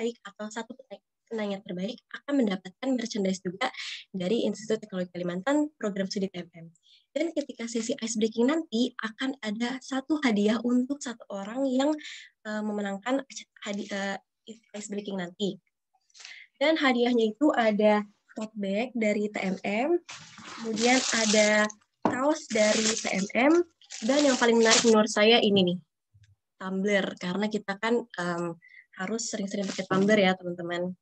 terbaik atau satu penanya terbaik akan mendapatkan merchandise juga dari Institut Teknologi Kalimantan program studi TMM. Dan ketika sesi ice breaking nanti akan ada satu hadiah untuk satu orang yang uh, memenangkan hadiah eh, uh, ice breaking nanti. Dan hadiahnya itu ada tote bag dari TMM, kemudian ada kaos dari TMM, dan yang paling menarik menurut saya ini nih, tumbler, karena kita kan um, harus sering-sering pakai tumbler ya teman-teman.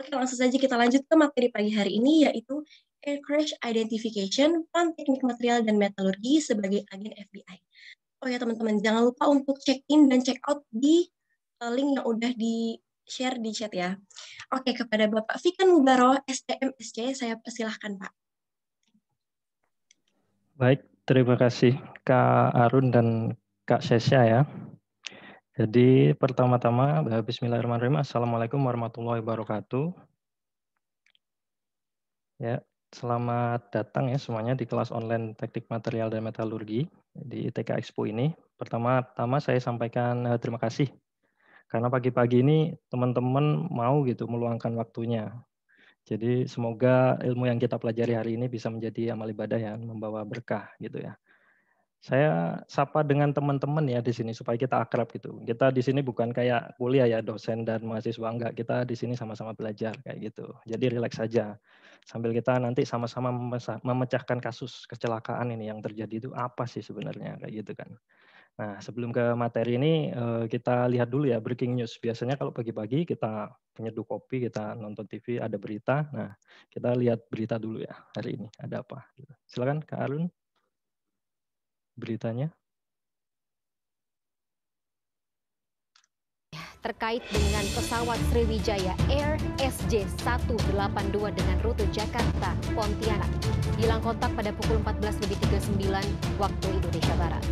Oke langsung saja kita lanjut ke materi pagi hari ini yaitu Air Crash Identification, plan Teknik Material dan Metalurgi sebagai agen FBI. Oh ya teman-teman, jangan lupa untuk check-in dan check-out di eh, link yang udah di-share di chat ya. Oke, kepada Bapak Fikan Mubaro, SJ saya persilahkan Pak. Baik, terima kasih Kak Arun dan Kak Sesya ya. Jadi pertama-tama Bismillahirrahmanirrahim. Assalamualaikum warahmatullahi wabarakatuh. Ya, selamat datang ya semuanya di kelas online teknik material dan metalurgi di ITK Expo ini. Pertama-tama saya sampaikan eh, terima kasih karena pagi-pagi ini teman-teman mau gitu meluangkan waktunya. Jadi semoga ilmu yang kita pelajari hari ini bisa menjadi amal ibadah yang membawa berkah gitu ya saya sapa dengan teman-teman ya di sini supaya kita akrab gitu. Kita di sini bukan kayak kuliah ya dosen dan mahasiswa enggak. Kita di sini sama-sama belajar kayak gitu. Jadi rileks saja. Sambil kita nanti sama-sama memecahkan kasus kecelakaan ini yang terjadi itu apa sih sebenarnya kayak gitu kan. Nah, sebelum ke materi ini eh, kita lihat dulu ya breaking news. Biasanya kalau pagi-pagi kita penyeduh kopi, kita nonton TV, ada berita. Nah, kita lihat berita dulu ya hari ini ada apa. Gitu. Silakan Kak Arun beritanya? Ya, terkait dengan pesawat Sriwijaya Air SJ182 dengan rute Jakarta, Pontianak. Hilang kontak pada pukul 14.39 waktu Indonesia Barat.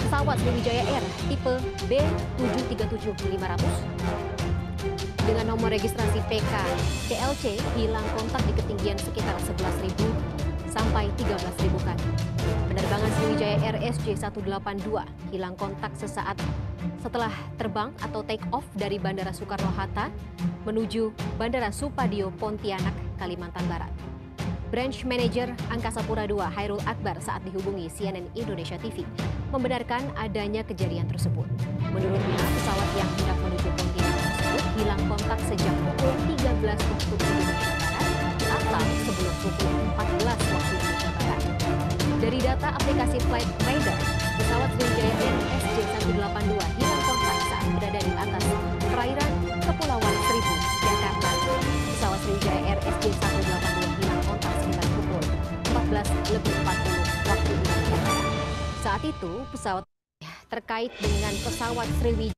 Pesawat Sriwijaya Air tipe B737-500 dengan nomor registrasi PK CLC hilang kontak di ketinggian sekitar 11.000 sampai 13.000 kali. Penerbangan Sriwijaya RSJ-182 hilang kontak sesaat setelah terbang atau take off dari Bandara Soekarno-Hatta menuju Bandara Supadio Pontianak, Kalimantan Barat. Branch Manager Angkasa Pura II Hairul Akbar saat dihubungi CNN Indonesia TV membenarkan adanya kejadian tersebut. Menurutnya, pesawat yang hendak menuju Pontianak tersebut hilang kontak sejak pukul 13 waktu Indonesia datang sebelum pukul 14 waktu Indonesia Barat. Dari data aplikasi Flight Radar, pesawat Sriwijaya Air SJ182 hilang kontak saat berada di atas perairan Kepulauan Seribu, Jakarta. Pesawat Sriwijaya Air SJ182 hilang kontak sekitar pukul 14 lebih 40 waktu Indonesia Barat. Saat itu, pesawat terkait dengan pesawat Sriwijaya.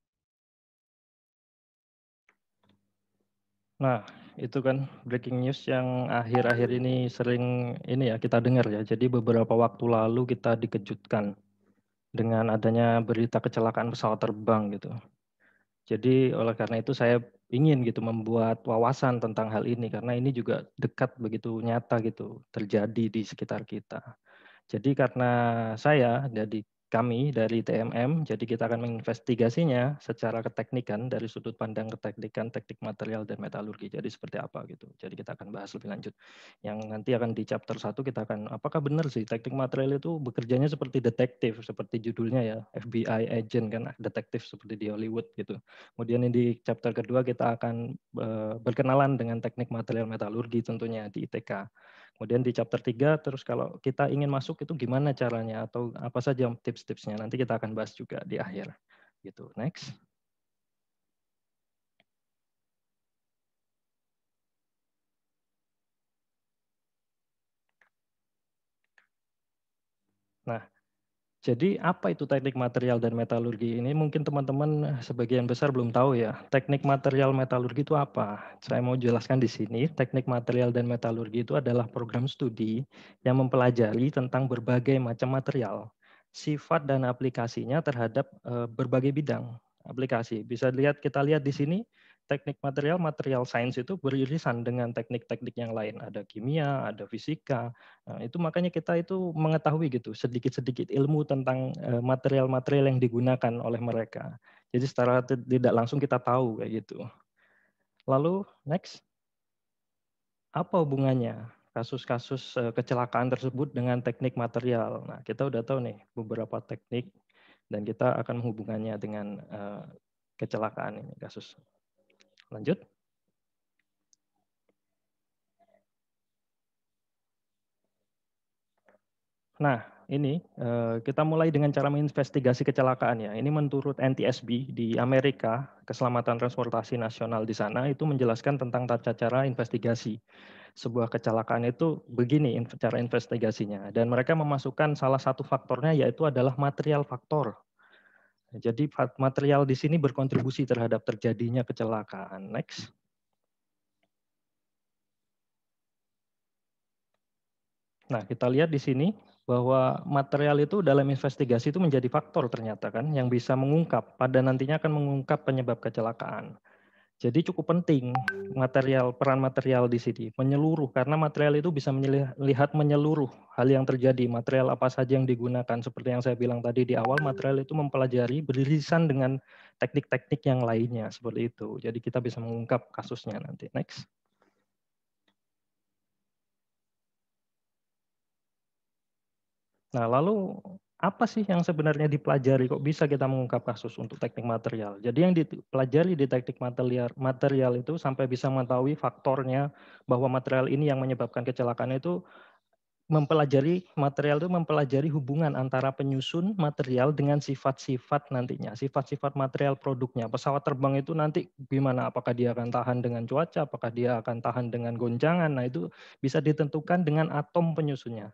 Nah, itu kan breaking news yang akhir-akhir ini sering ini ya kita dengar ya. Jadi beberapa waktu lalu kita dikejutkan dengan adanya berita kecelakaan pesawat terbang gitu. Jadi oleh karena itu saya ingin gitu membuat wawasan tentang hal ini karena ini juga dekat begitu nyata gitu terjadi di sekitar kita. Jadi karena saya jadi kami dari TMM, jadi kita akan menginvestigasinya secara keteknikan dari sudut pandang keteknikan, teknik material dan metalurgi. Jadi seperti apa gitu. Jadi kita akan bahas lebih lanjut. Yang nanti akan di chapter 1 kita akan apakah benar sih teknik material itu bekerjanya seperti detektif seperti judulnya ya, FBI agent kan detektif seperti di Hollywood gitu. Kemudian di chapter kedua kita akan eh, berkenalan dengan teknik material metalurgi tentunya di ITK. Kemudian di chapter 3 terus kalau kita ingin masuk itu gimana caranya atau apa saja tips-tipsnya. Nanti kita akan bahas juga di akhir. Gitu. Next. Nah, jadi apa itu teknik material dan metalurgi ini? Mungkin teman-teman eh, sebagian besar belum tahu ya. Teknik material metalurgi itu apa? Saya mau jelaskan di sini. Teknik material dan metalurgi itu adalah program studi yang mempelajari tentang berbagai macam material, sifat dan aplikasinya terhadap eh, berbagai bidang aplikasi. Bisa lihat kita lihat di sini teknik material material sains itu beririsan dengan teknik-teknik yang lain ada kimia ada fisika nah, itu makanya kita itu mengetahui gitu sedikit-sedikit ilmu tentang eh, material-material yang digunakan oleh mereka jadi secara tidak langsung kita tahu kayak gitu lalu next apa hubungannya kasus-kasus eh, kecelakaan tersebut dengan teknik material nah kita udah tahu nih beberapa teknik dan kita akan menghubungkannya dengan eh, kecelakaan ini kasus Lanjut. Nah, ini eh, kita mulai dengan cara menginvestigasi kecelakaan ya. Ini menurut NTSB di Amerika, Keselamatan Transportasi Nasional di sana itu menjelaskan tentang tata cara investigasi. Sebuah kecelakaan itu begini cara investigasinya dan mereka memasukkan salah satu faktornya yaitu adalah material faktor. Jadi material di sini berkontribusi terhadap terjadinya kecelakaan. Next. Nah, kita lihat di sini bahwa material itu dalam investigasi itu menjadi faktor ternyata kan yang bisa mengungkap pada nantinya akan mengungkap penyebab kecelakaan. Jadi cukup penting material peran material di sini menyeluruh karena material itu bisa melihat menyeluruh hal yang terjadi material apa saja yang digunakan seperti yang saya bilang tadi di awal material itu mempelajari beririsan dengan teknik-teknik yang lainnya seperti itu. Jadi kita bisa mengungkap kasusnya nanti. Next. Nah, lalu apa sih yang sebenarnya dipelajari kok bisa kita mengungkap kasus untuk teknik material. Jadi yang dipelajari di teknik material material itu sampai bisa mengetahui faktornya bahwa material ini yang menyebabkan kecelakaan itu mempelajari material itu mempelajari hubungan antara penyusun material dengan sifat-sifat nantinya, sifat-sifat material produknya. Pesawat terbang itu nanti gimana apakah dia akan tahan dengan cuaca, apakah dia akan tahan dengan goncangan. Nah, itu bisa ditentukan dengan atom penyusunnya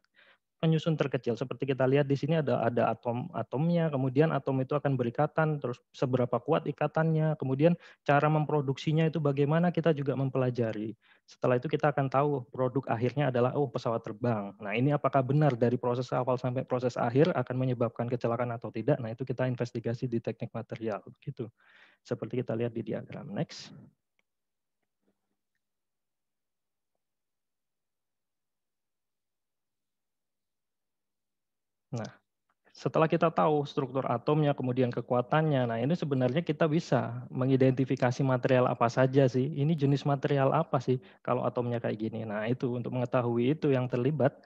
penyusun terkecil. Seperti kita lihat di sini ada ada atom-atomnya, kemudian atom itu akan berikatan, terus seberapa kuat ikatannya, kemudian cara memproduksinya itu bagaimana kita juga mempelajari. Setelah itu kita akan tahu produk akhirnya adalah oh pesawat terbang. Nah, ini apakah benar dari proses awal sampai proses akhir akan menyebabkan kecelakaan atau tidak? Nah, itu kita investigasi di teknik material gitu. Seperti kita lihat di diagram next. Nah, setelah kita tahu struktur atomnya, kemudian kekuatannya, nah ini sebenarnya kita bisa mengidentifikasi material apa saja sih, ini jenis material apa sih kalau atomnya kayak gini. Nah itu untuk mengetahui itu yang terlibat,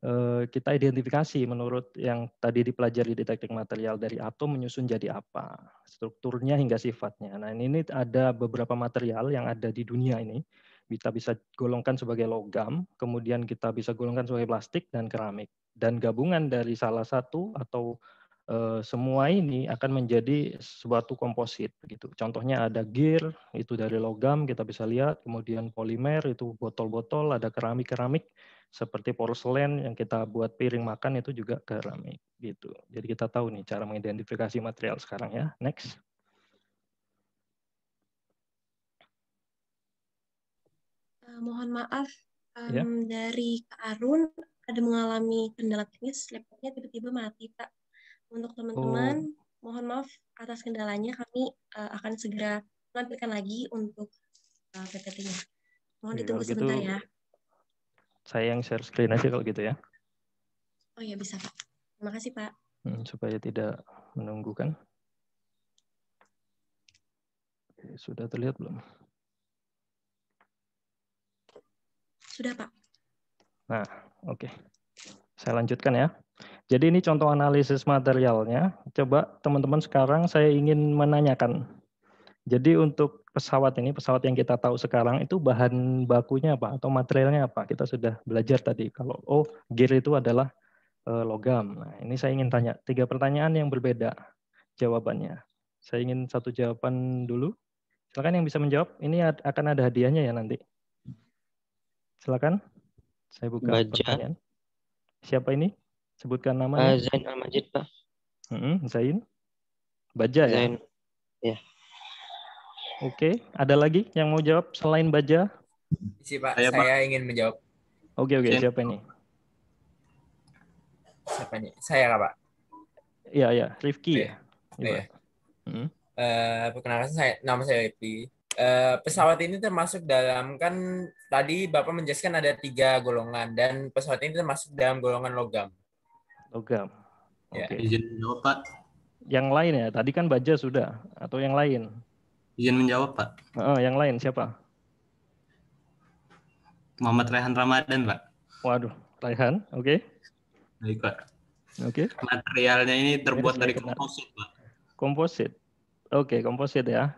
eh, kita identifikasi menurut yang tadi dipelajari di teknik material dari atom menyusun jadi apa, strukturnya hingga sifatnya. Nah ini ada beberapa material yang ada di dunia ini, kita bisa golongkan sebagai logam, kemudian kita bisa golongkan sebagai plastik dan keramik dan gabungan dari salah satu atau e, semua ini akan menjadi suatu komposit gitu. Contohnya ada gear itu dari logam kita bisa lihat, kemudian polimer itu botol-botol, ada keramik-keramik seperti porselen yang kita buat piring makan itu juga keramik gitu. Jadi kita tahu nih cara mengidentifikasi material sekarang ya. Next. Eh, mohon maaf um, ya. yeah. dari Kak Arun ada mengalami kendala teknis, laptopnya tiba-tiba mati, Pak. Untuk teman-teman, oh. mohon maaf atas kendalanya, kami uh, akan segera menampilkan lagi untuk uh, PPT-nya. Mohon ya, ditunggu gitu sebentar ya. Saya yang share screen aja kalau gitu ya. Oh iya, bisa, Pak. Terima kasih, Pak. Hmm, supaya tidak menunggu, kan? Oke, sudah terlihat belum? Sudah, Pak. Nah, oke. Okay. Saya lanjutkan ya. Jadi ini contoh analisis materialnya. Coba teman-teman sekarang saya ingin menanyakan. Jadi untuk pesawat ini, pesawat yang kita tahu sekarang itu bahan bakunya apa atau materialnya apa? Kita sudah belajar tadi kalau oh gear itu adalah eh, logam. Nah, ini saya ingin tanya tiga pertanyaan yang berbeda jawabannya. Saya ingin satu jawaban dulu. Silakan yang bisa menjawab. Ini akan ada hadiahnya ya nanti. Silakan. Saya buka pertanyaan. Siapa ini? Sebutkan nama Uh, eh, Zain Al-Majid, Pak. Hmm, Zain. Baja ya? Zain. Ya. Oke, okay. ada lagi yang mau jawab selain Baja? Si Pak, saya, saya Pak. ingin menjawab. Oke, okay, oke. Okay. Siapa ini? Siapa ini? Saya, Pak. Iya, iya. Oh, ya ya Rifki. Iya. Ya. ya. Hmm. Uh, perkenalkan saya nama saya Rifki. Eh, pesawat ini termasuk dalam kan tadi Bapak menjelaskan ada tiga golongan dan pesawat ini termasuk dalam golongan logam. Logam. Ya. Okay. menjawab Pak. Yang lain ya, tadi kan baja sudah atau yang lain? Izin menjawab Pak. Uh, yang lain siapa? Muhammad Rehan Ramadan Pak. Waduh, Rehan, oke. Okay. Baik Pak. Oke. Okay. Materialnya ini terbuat ini dari komposit Pak. Komposit. Oke, okay, komposit ya.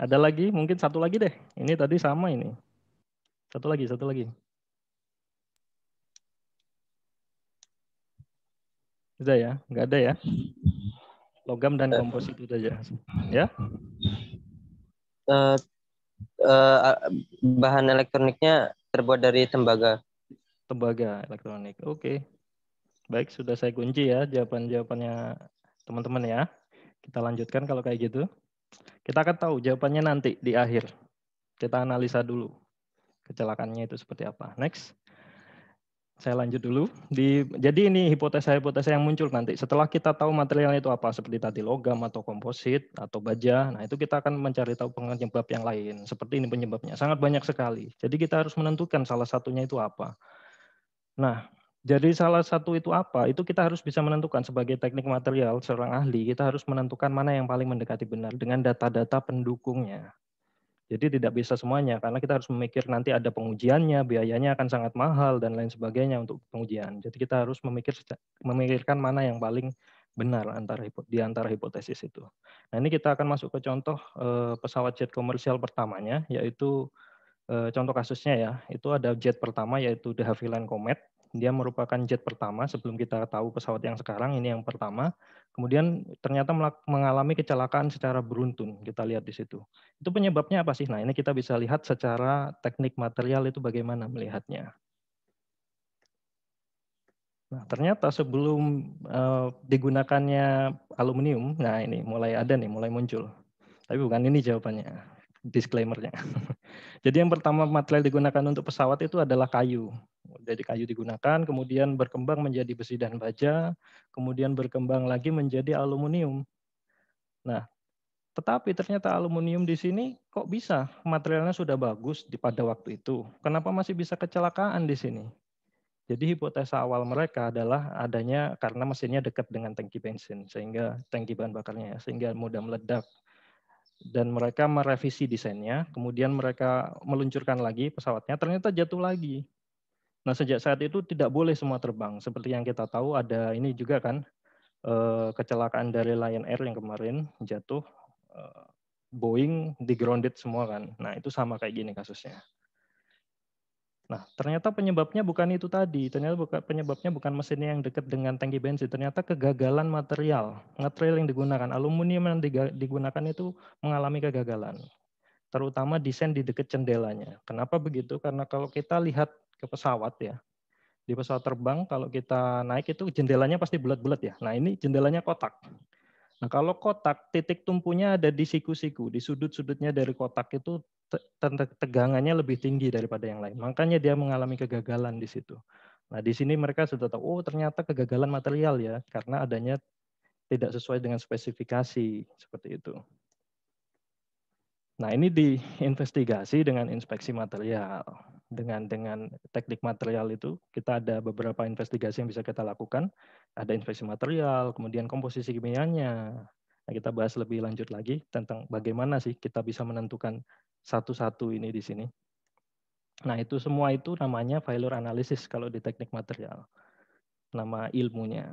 Ada lagi, mungkin satu lagi deh. Ini tadi sama ini. Satu lagi, satu lagi. Sudah ya? Nggak ada ya? Logam dan komposit itu aja. Ya? Uh, uh, bahan elektroniknya terbuat dari tembaga. Tembaga elektronik. Oke. Okay. Baik, sudah saya kunci ya jawaban-jawabannya teman-teman ya. Kita lanjutkan kalau kayak gitu. Kita akan tahu jawabannya nanti di akhir. Kita analisa dulu kecelakannya itu seperti apa. Next. Saya lanjut dulu. Di, jadi ini hipotesa-hipotesa yang muncul nanti. Setelah kita tahu materialnya itu apa, seperti tadi logam atau komposit atau baja, nah itu kita akan mencari tahu penyebab yang lain. Seperti ini penyebabnya. Sangat banyak sekali. Jadi kita harus menentukan salah satunya itu apa. Nah, jadi salah satu itu apa? Itu kita harus bisa menentukan sebagai teknik material seorang ahli, kita harus menentukan mana yang paling mendekati benar dengan data-data pendukungnya. Jadi tidak bisa semuanya karena kita harus memikir nanti ada pengujiannya, biayanya akan sangat mahal dan lain sebagainya untuk pengujian. Jadi kita harus memikir memikirkan mana yang paling benar antara di antara hipotesis itu. Nah, ini kita akan masuk ke contoh eh, pesawat jet komersial pertamanya yaitu eh, contoh kasusnya ya, itu ada jet pertama yaitu The Havilland Comet dia merupakan jet pertama sebelum kita tahu pesawat yang sekarang ini yang pertama. Kemudian ternyata mengalami kecelakaan secara beruntun. Kita lihat di situ. Itu penyebabnya apa sih? Nah, ini kita bisa lihat secara teknik material itu bagaimana melihatnya. Nah, ternyata sebelum eh, digunakannya aluminium, nah ini mulai ada nih, mulai muncul. Tapi bukan ini jawabannya disclaimernya. Jadi yang pertama material digunakan untuk pesawat itu adalah kayu. Jadi kayu digunakan, kemudian berkembang menjadi besi dan baja, kemudian berkembang lagi menjadi aluminium. Nah, tetapi ternyata aluminium di sini kok bisa materialnya sudah bagus di pada waktu itu. Kenapa masih bisa kecelakaan di sini? Jadi hipotesa awal mereka adalah adanya karena mesinnya dekat dengan tangki bensin sehingga tangki bahan bakarnya sehingga mudah meledak dan mereka merevisi desainnya, kemudian mereka meluncurkan lagi pesawatnya, ternyata jatuh lagi. Nah, sejak saat itu tidak boleh semua terbang. Seperti yang kita tahu ada ini juga kan eh, kecelakaan dari Lion Air yang kemarin jatuh eh, Boeing di grounded semua kan. Nah, itu sama kayak gini kasusnya. Nah, ternyata penyebabnya bukan itu tadi. Ternyata bukan penyebabnya bukan mesinnya yang dekat dengan tangki bensin. Ternyata kegagalan material, material yang digunakan, aluminium yang digunakan itu mengalami kegagalan. Terutama desain di dekat jendelanya Kenapa begitu? Karena kalau kita lihat ke pesawat ya, di pesawat terbang kalau kita naik itu jendelanya pasti bulat-bulat ya. Nah, ini jendelanya kotak. Nah, kalau kotak titik tumpunya ada di siku-siku, di sudut-sudutnya dari kotak itu tegangannya lebih tinggi daripada yang lain. Makanya dia mengalami kegagalan di situ. Nah, di sini mereka sudah tahu, oh ternyata kegagalan material ya, karena adanya tidak sesuai dengan spesifikasi seperti itu. Nah, ini diinvestigasi dengan inspeksi material. Dengan dengan teknik material itu, kita ada beberapa investigasi yang bisa kita lakukan. Ada inspeksi material, kemudian komposisi kimianya. Nah, kita bahas lebih lanjut lagi tentang bagaimana sih kita bisa menentukan satu-satu ini di sini. Nah, itu semua itu namanya failure analysis kalau di teknik material. Nama ilmunya.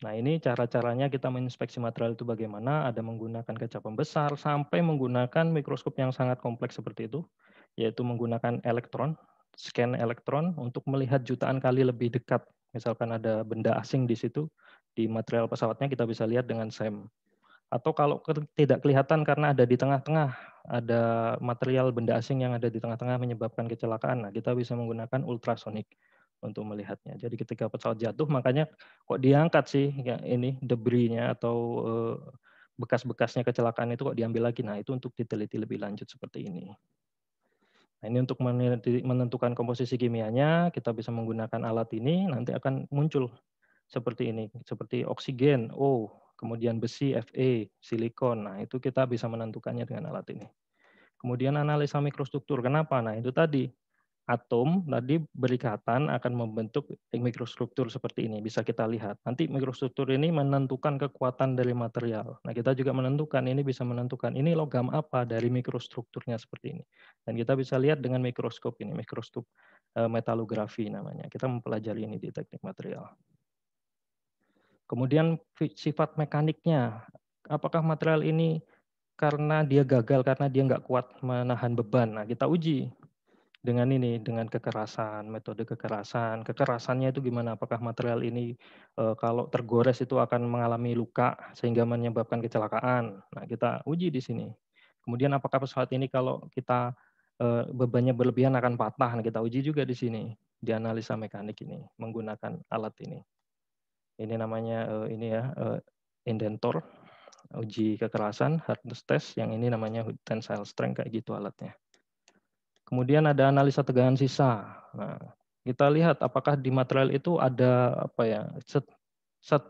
Nah, ini cara-caranya kita menginspeksi material itu bagaimana, ada menggunakan kaca pembesar, sampai menggunakan mikroskop yang sangat kompleks seperti itu, yaitu menggunakan elektron, scan elektron untuk melihat jutaan kali lebih dekat. Misalkan ada benda asing di situ, di material pesawatnya kita bisa lihat dengan SEM atau kalau tidak kelihatan karena ada di tengah-tengah, ada material benda asing yang ada di tengah-tengah menyebabkan kecelakaan. Nah, kita bisa menggunakan ultrasonik untuk melihatnya. Jadi ketika pesawat jatuh, makanya kok diangkat sih ya, ini nya atau eh, bekas-bekasnya kecelakaan itu kok diambil lagi. Nah, itu untuk diteliti lebih lanjut seperti ini. Nah, ini untuk menentukan komposisi kimianya, kita bisa menggunakan alat ini, nanti akan muncul seperti ini, seperti oksigen, O, oh, kemudian besi, Fe, silikon. Nah, itu kita bisa menentukannya dengan alat ini. Kemudian analisa mikrostruktur. Kenapa? Nah, itu tadi atom tadi berikatan akan membentuk mikrostruktur seperti ini. Bisa kita lihat. Nanti mikrostruktur ini menentukan kekuatan dari material. Nah, kita juga menentukan ini bisa menentukan ini logam apa dari mikrostrukturnya seperti ini. Dan kita bisa lihat dengan mikroskop ini, mikroskop eh, metalografi namanya. Kita mempelajari ini di teknik material. Kemudian sifat mekaniknya, apakah material ini karena dia gagal karena dia nggak kuat menahan beban. Nah, kita uji dengan ini dengan kekerasan, metode kekerasan. Kekerasannya itu gimana? Apakah material ini e, kalau tergores itu akan mengalami luka sehingga menyebabkan kecelakaan? Nah, kita uji di sini. Kemudian apakah pesawat ini kalau kita e, bebannya berlebihan akan patah? Nah, kita uji juga di sini di analisa mekanik ini menggunakan alat ini ini namanya uh, ini ya uh, indentor uji kekerasan hardness test yang ini namanya tensile strength kayak gitu alatnya. Kemudian ada analisa tegangan sisa. Nah, kita lihat apakah di material itu ada apa ya set, set,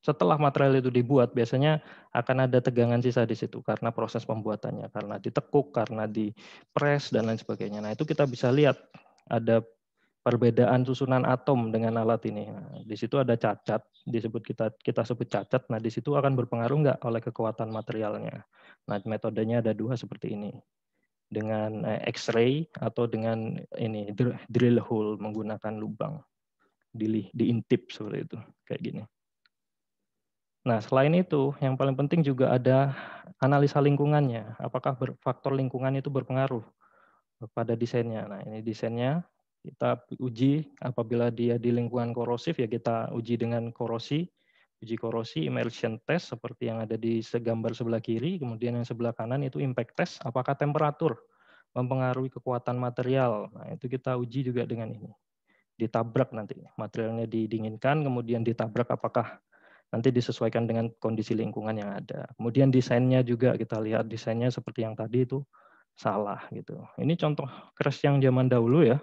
setelah material itu dibuat biasanya akan ada tegangan sisa di situ karena proses pembuatannya karena ditekuk karena dipres dan lain sebagainya nah itu kita bisa lihat ada perbedaan susunan atom dengan alat ini. Nah, di situ ada cacat, disebut kita kita sebut cacat. Nah, di situ akan berpengaruh nggak oleh kekuatan materialnya. Nah, metodenya ada dua seperti ini. Dengan eh, X-ray atau dengan ini drill hole menggunakan lubang di diintip seperti itu, kayak gini. Nah, selain itu, yang paling penting juga ada analisa lingkungannya. Apakah faktor lingkungan itu berpengaruh pada desainnya? Nah, ini desainnya kita uji apabila dia di lingkungan korosif ya kita uji dengan korosi uji korosi immersion test seperti yang ada di gambar sebelah kiri kemudian yang sebelah kanan itu impact test apakah temperatur mempengaruhi kekuatan material nah itu kita uji juga dengan ini ditabrak nanti materialnya didinginkan kemudian ditabrak apakah nanti disesuaikan dengan kondisi lingkungan yang ada kemudian desainnya juga kita lihat desainnya seperti yang tadi itu salah gitu ini contoh crash yang zaman dahulu ya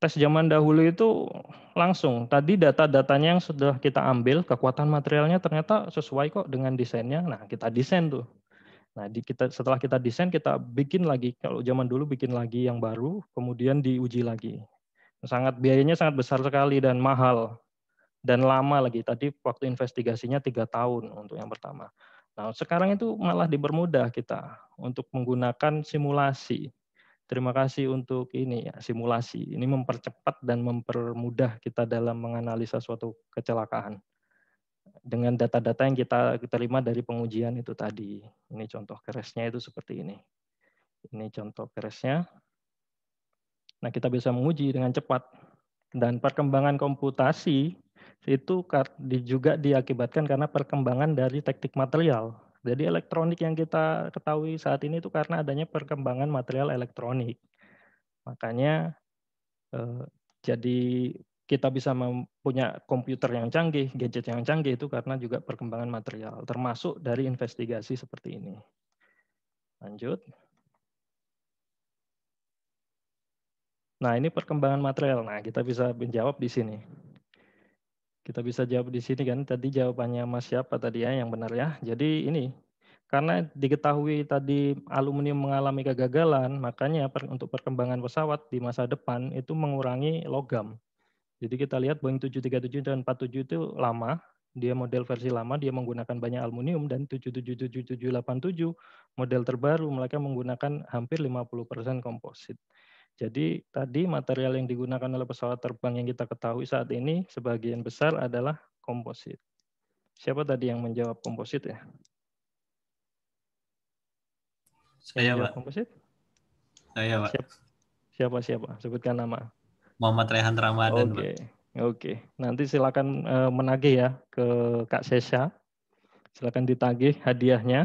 tes zaman dahulu itu langsung. Tadi data-datanya yang sudah kita ambil, kekuatan materialnya ternyata sesuai kok dengan desainnya. Nah, kita desain tuh. Nah, di kita setelah kita desain kita bikin lagi. Kalau zaman dulu bikin lagi yang baru, kemudian diuji lagi. Sangat biayanya sangat besar sekali dan mahal dan lama lagi. Tadi waktu investigasinya tiga tahun untuk yang pertama. Nah, sekarang itu malah dipermudah kita untuk menggunakan simulasi Terima kasih untuk ini ya, simulasi. Ini mempercepat dan mempermudah kita dalam menganalisa suatu kecelakaan dengan data-data yang kita terima dari pengujian itu tadi. Ini contoh keresnya itu seperti ini. Ini contoh keresnya. Nah, kita bisa menguji dengan cepat. Dan perkembangan komputasi itu juga diakibatkan karena perkembangan dari teknik material. Jadi elektronik yang kita ketahui saat ini itu karena adanya perkembangan material elektronik. Makanya eh, jadi kita bisa mempunyai komputer yang canggih, gadget yang canggih itu karena juga perkembangan material, termasuk dari investigasi seperti ini. Lanjut. Nah, ini perkembangan material. Nah, kita bisa menjawab di sini. Kita bisa jawab di sini kan, tadi jawabannya Mas siapa tadi ya yang benar ya. Jadi ini, karena diketahui tadi aluminium mengalami kegagalan, makanya per, untuk perkembangan pesawat di masa depan itu mengurangi logam. Jadi kita lihat Boeing 737 dan 47 itu lama, dia model versi lama, dia menggunakan banyak aluminium dan 777787 model terbaru mereka menggunakan hampir 50% komposit. Jadi tadi material yang digunakan oleh pesawat terbang yang kita ketahui saat ini sebagian besar adalah komposit. Siapa tadi yang menjawab komposit ya? Saya, Pak. Komposit? Saya, Pak. Siapa, siapa siapa? Sebutkan nama. Muhammad Rehan Ramadan, Oke. Okay. Oke. Okay. Nanti silakan eh, menagih ya ke Kak Sesha. Silakan ditagih hadiahnya.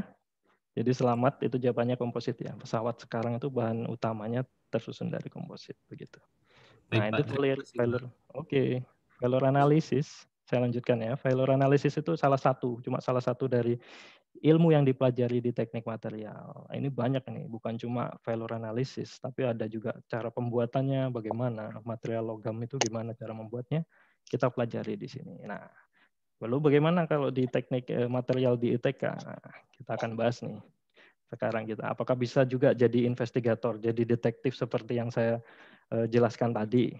Jadi selamat itu jawabannya komposit ya. Pesawat sekarang itu bahan utamanya tersusun dari komposit begitu. Nah, itu failure, failure. Oke, okay. failure analisis. Saya lanjutkan ya. Failure analysis itu salah satu, cuma salah satu dari ilmu yang dipelajari di teknik material. Ini banyak nih, bukan cuma failure analysis, tapi ada juga cara pembuatannya bagaimana, material logam itu gimana cara membuatnya, kita pelajari di sini. Nah, lalu bagaimana kalau di teknik eh, material di ITK? Nah, kita akan bahas nih sekarang kita. Gitu. Apakah bisa juga jadi investigator, jadi detektif seperti yang saya eh, jelaskan tadi?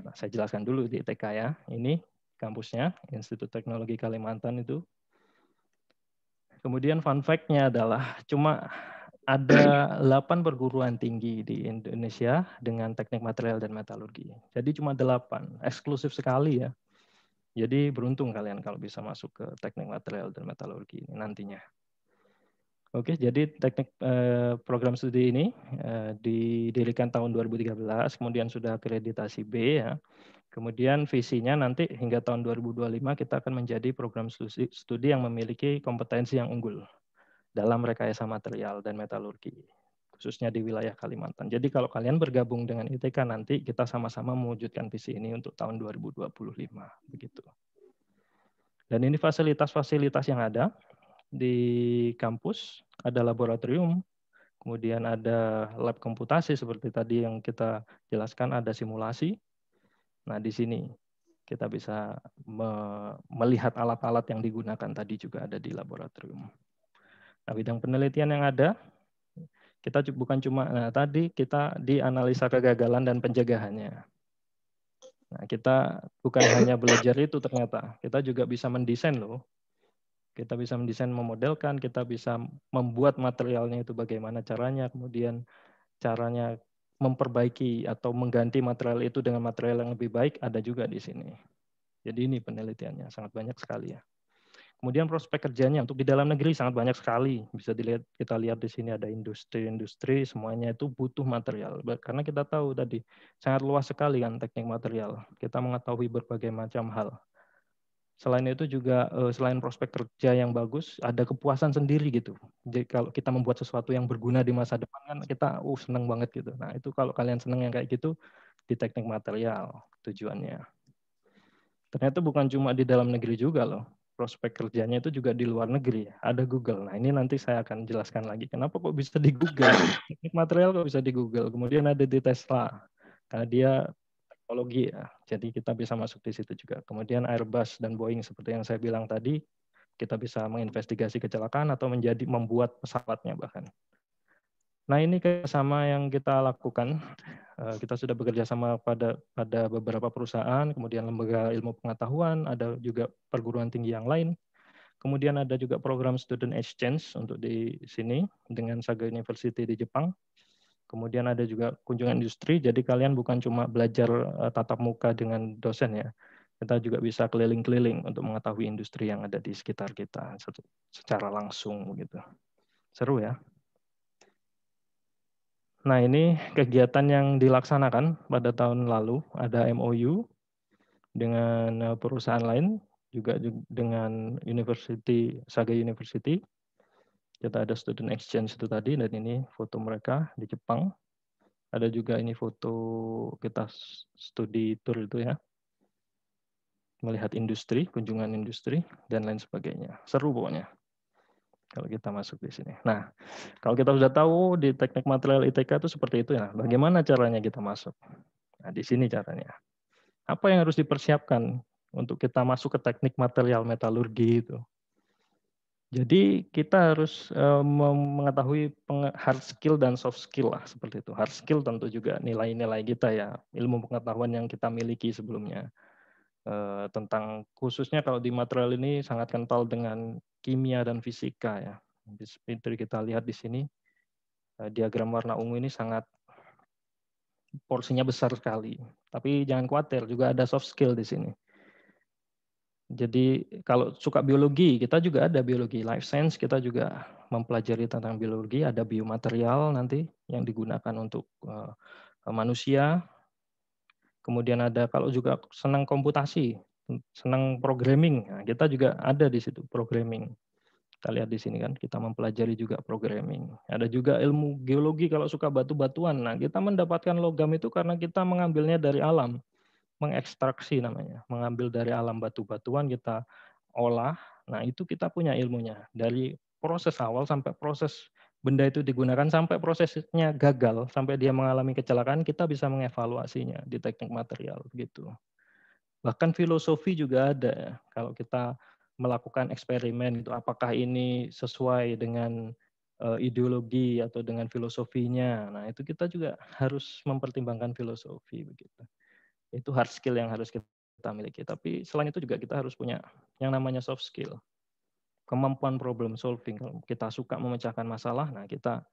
Nah, saya jelaskan dulu di ITK ya. Ini kampusnya, Institut Teknologi Kalimantan itu. Kemudian fun fact-nya adalah cuma ada 8 perguruan tinggi di Indonesia dengan teknik material dan metalurgi. Jadi cuma 8, eksklusif sekali ya. Jadi beruntung kalian kalau bisa masuk ke teknik material dan metalurgi ini nantinya. Oke, jadi teknik eh, program studi ini eh, didirikan tahun 2013, kemudian sudah akreditasi B ya. Kemudian visinya nanti hingga tahun 2025 kita akan menjadi program studi, studi yang memiliki kompetensi yang unggul dalam rekayasa material dan metalurgi, khususnya di wilayah Kalimantan. Jadi kalau kalian bergabung dengan ITK nanti kita sama-sama mewujudkan visi ini untuk tahun 2025 begitu. Dan ini fasilitas-fasilitas yang ada, di kampus ada laboratorium, kemudian ada lab komputasi seperti tadi yang kita jelaskan, ada simulasi. Nah, di sini kita bisa me melihat alat-alat yang digunakan tadi juga ada di laboratorium. Nah, bidang penelitian yang ada kita bukan cuma nah, tadi kita dianalisa kegagalan dan pencegahannya. Nah, kita bukan hanya belajar itu ternyata, kita juga bisa mendesain loh kita bisa mendesain memodelkan, kita bisa membuat materialnya itu bagaimana caranya, kemudian caranya memperbaiki atau mengganti material itu dengan material yang lebih baik ada juga di sini. Jadi ini penelitiannya sangat banyak sekali ya. Kemudian prospek kerjanya untuk di dalam negeri sangat banyak sekali. Bisa dilihat kita lihat di sini ada industri-industri semuanya itu butuh material. Karena kita tahu tadi sangat luas sekali kan teknik material. Kita mengetahui berbagai macam hal. Selain itu juga eh, selain prospek kerja yang bagus, ada kepuasan sendiri gitu. Jadi kalau kita membuat sesuatu yang berguna di masa depan kan kita uh senang banget gitu. Nah, itu kalau kalian seneng yang kayak gitu di teknik material tujuannya. Ternyata bukan cuma di dalam negeri juga loh. Prospek kerjanya itu juga di luar negeri. Ada Google. Nah, ini nanti saya akan jelaskan lagi kenapa kok bisa di Google. Teknik material kok bisa di Google. Kemudian ada di Tesla. Karena dia teknologi ya. Jadi kita bisa masuk di situ juga. Kemudian Airbus dan Boeing seperti yang saya bilang tadi, kita bisa menginvestigasi kecelakaan atau menjadi membuat pesawatnya bahkan. Nah ini kerjasama yang kita lakukan, eh, kita sudah bekerja sama pada pada beberapa perusahaan, kemudian lembaga ilmu pengetahuan, ada juga perguruan tinggi yang lain, kemudian ada juga program student exchange untuk di sini dengan Saga University di Jepang, Kemudian ada juga kunjungan industri, jadi kalian bukan cuma belajar eh, tatap muka dengan dosen ya. Kita juga bisa keliling-keliling untuk mengetahui industri yang ada di sekitar kita secara langsung gitu Seru ya. Nah, ini kegiatan yang dilaksanakan pada tahun lalu ada MOU dengan eh, perusahaan lain juga dengan University Saga University kita ada student exchange itu tadi dan ini foto mereka di Jepang. Ada juga ini foto kita studi tour itu ya. Melihat industri, kunjungan industri dan lain sebagainya. Seru pokoknya. Kalau kita masuk di sini. Nah, kalau kita sudah tahu di teknik material ITK itu seperti itu ya. Bagaimana caranya kita masuk? Nah, di sini caranya. Apa yang harus dipersiapkan untuk kita masuk ke teknik material metalurgi itu? Jadi kita harus uh, mengetahui hard skill dan soft skill lah seperti itu. Hard skill tentu juga nilai-nilai kita ya, ilmu pengetahuan yang kita miliki sebelumnya uh, tentang khususnya kalau di material ini sangat kental dengan kimia dan fisika ya. Seperti kita lihat di sini uh, diagram warna ungu ini sangat porsinya besar sekali. Tapi jangan khawatir juga ada soft skill di sini. Jadi kalau suka biologi, kita juga ada biologi life science, kita juga mempelajari tentang biologi, ada biomaterial nanti yang digunakan untuk eh, manusia. Kemudian ada kalau juga senang komputasi, senang programming, nah, kita juga ada di situ programming. Kita lihat di sini kan, kita mempelajari juga programming. Ada juga ilmu geologi kalau suka batu-batuan. Nah, kita mendapatkan logam itu karena kita mengambilnya dari alam mengekstraksi namanya, mengambil dari alam batu-batuan kita olah. Nah, itu kita punya ilmunya. Dari proses awal sampai proses benda itu digunakan sampai prosesnya gagal, sampai dia mengalami kecelakaan, kita bisa mengevaluasinya di teknik material gitu. Bahkan filosofi juga ada ya, Kalau kita melakukan eksperimen itu apakah ini sesuai dengan eh, ideologi atau dengan filosofinya. Nah, itu kita juga harus mempertimbangkan filosofi begitu itu hard skill yang harus kita miliki. Tapi selain itu juga kita harus punya yang namanya soft skill. Kemampuan problem solving. Kalau kita suka memecahkan masalah, nah kita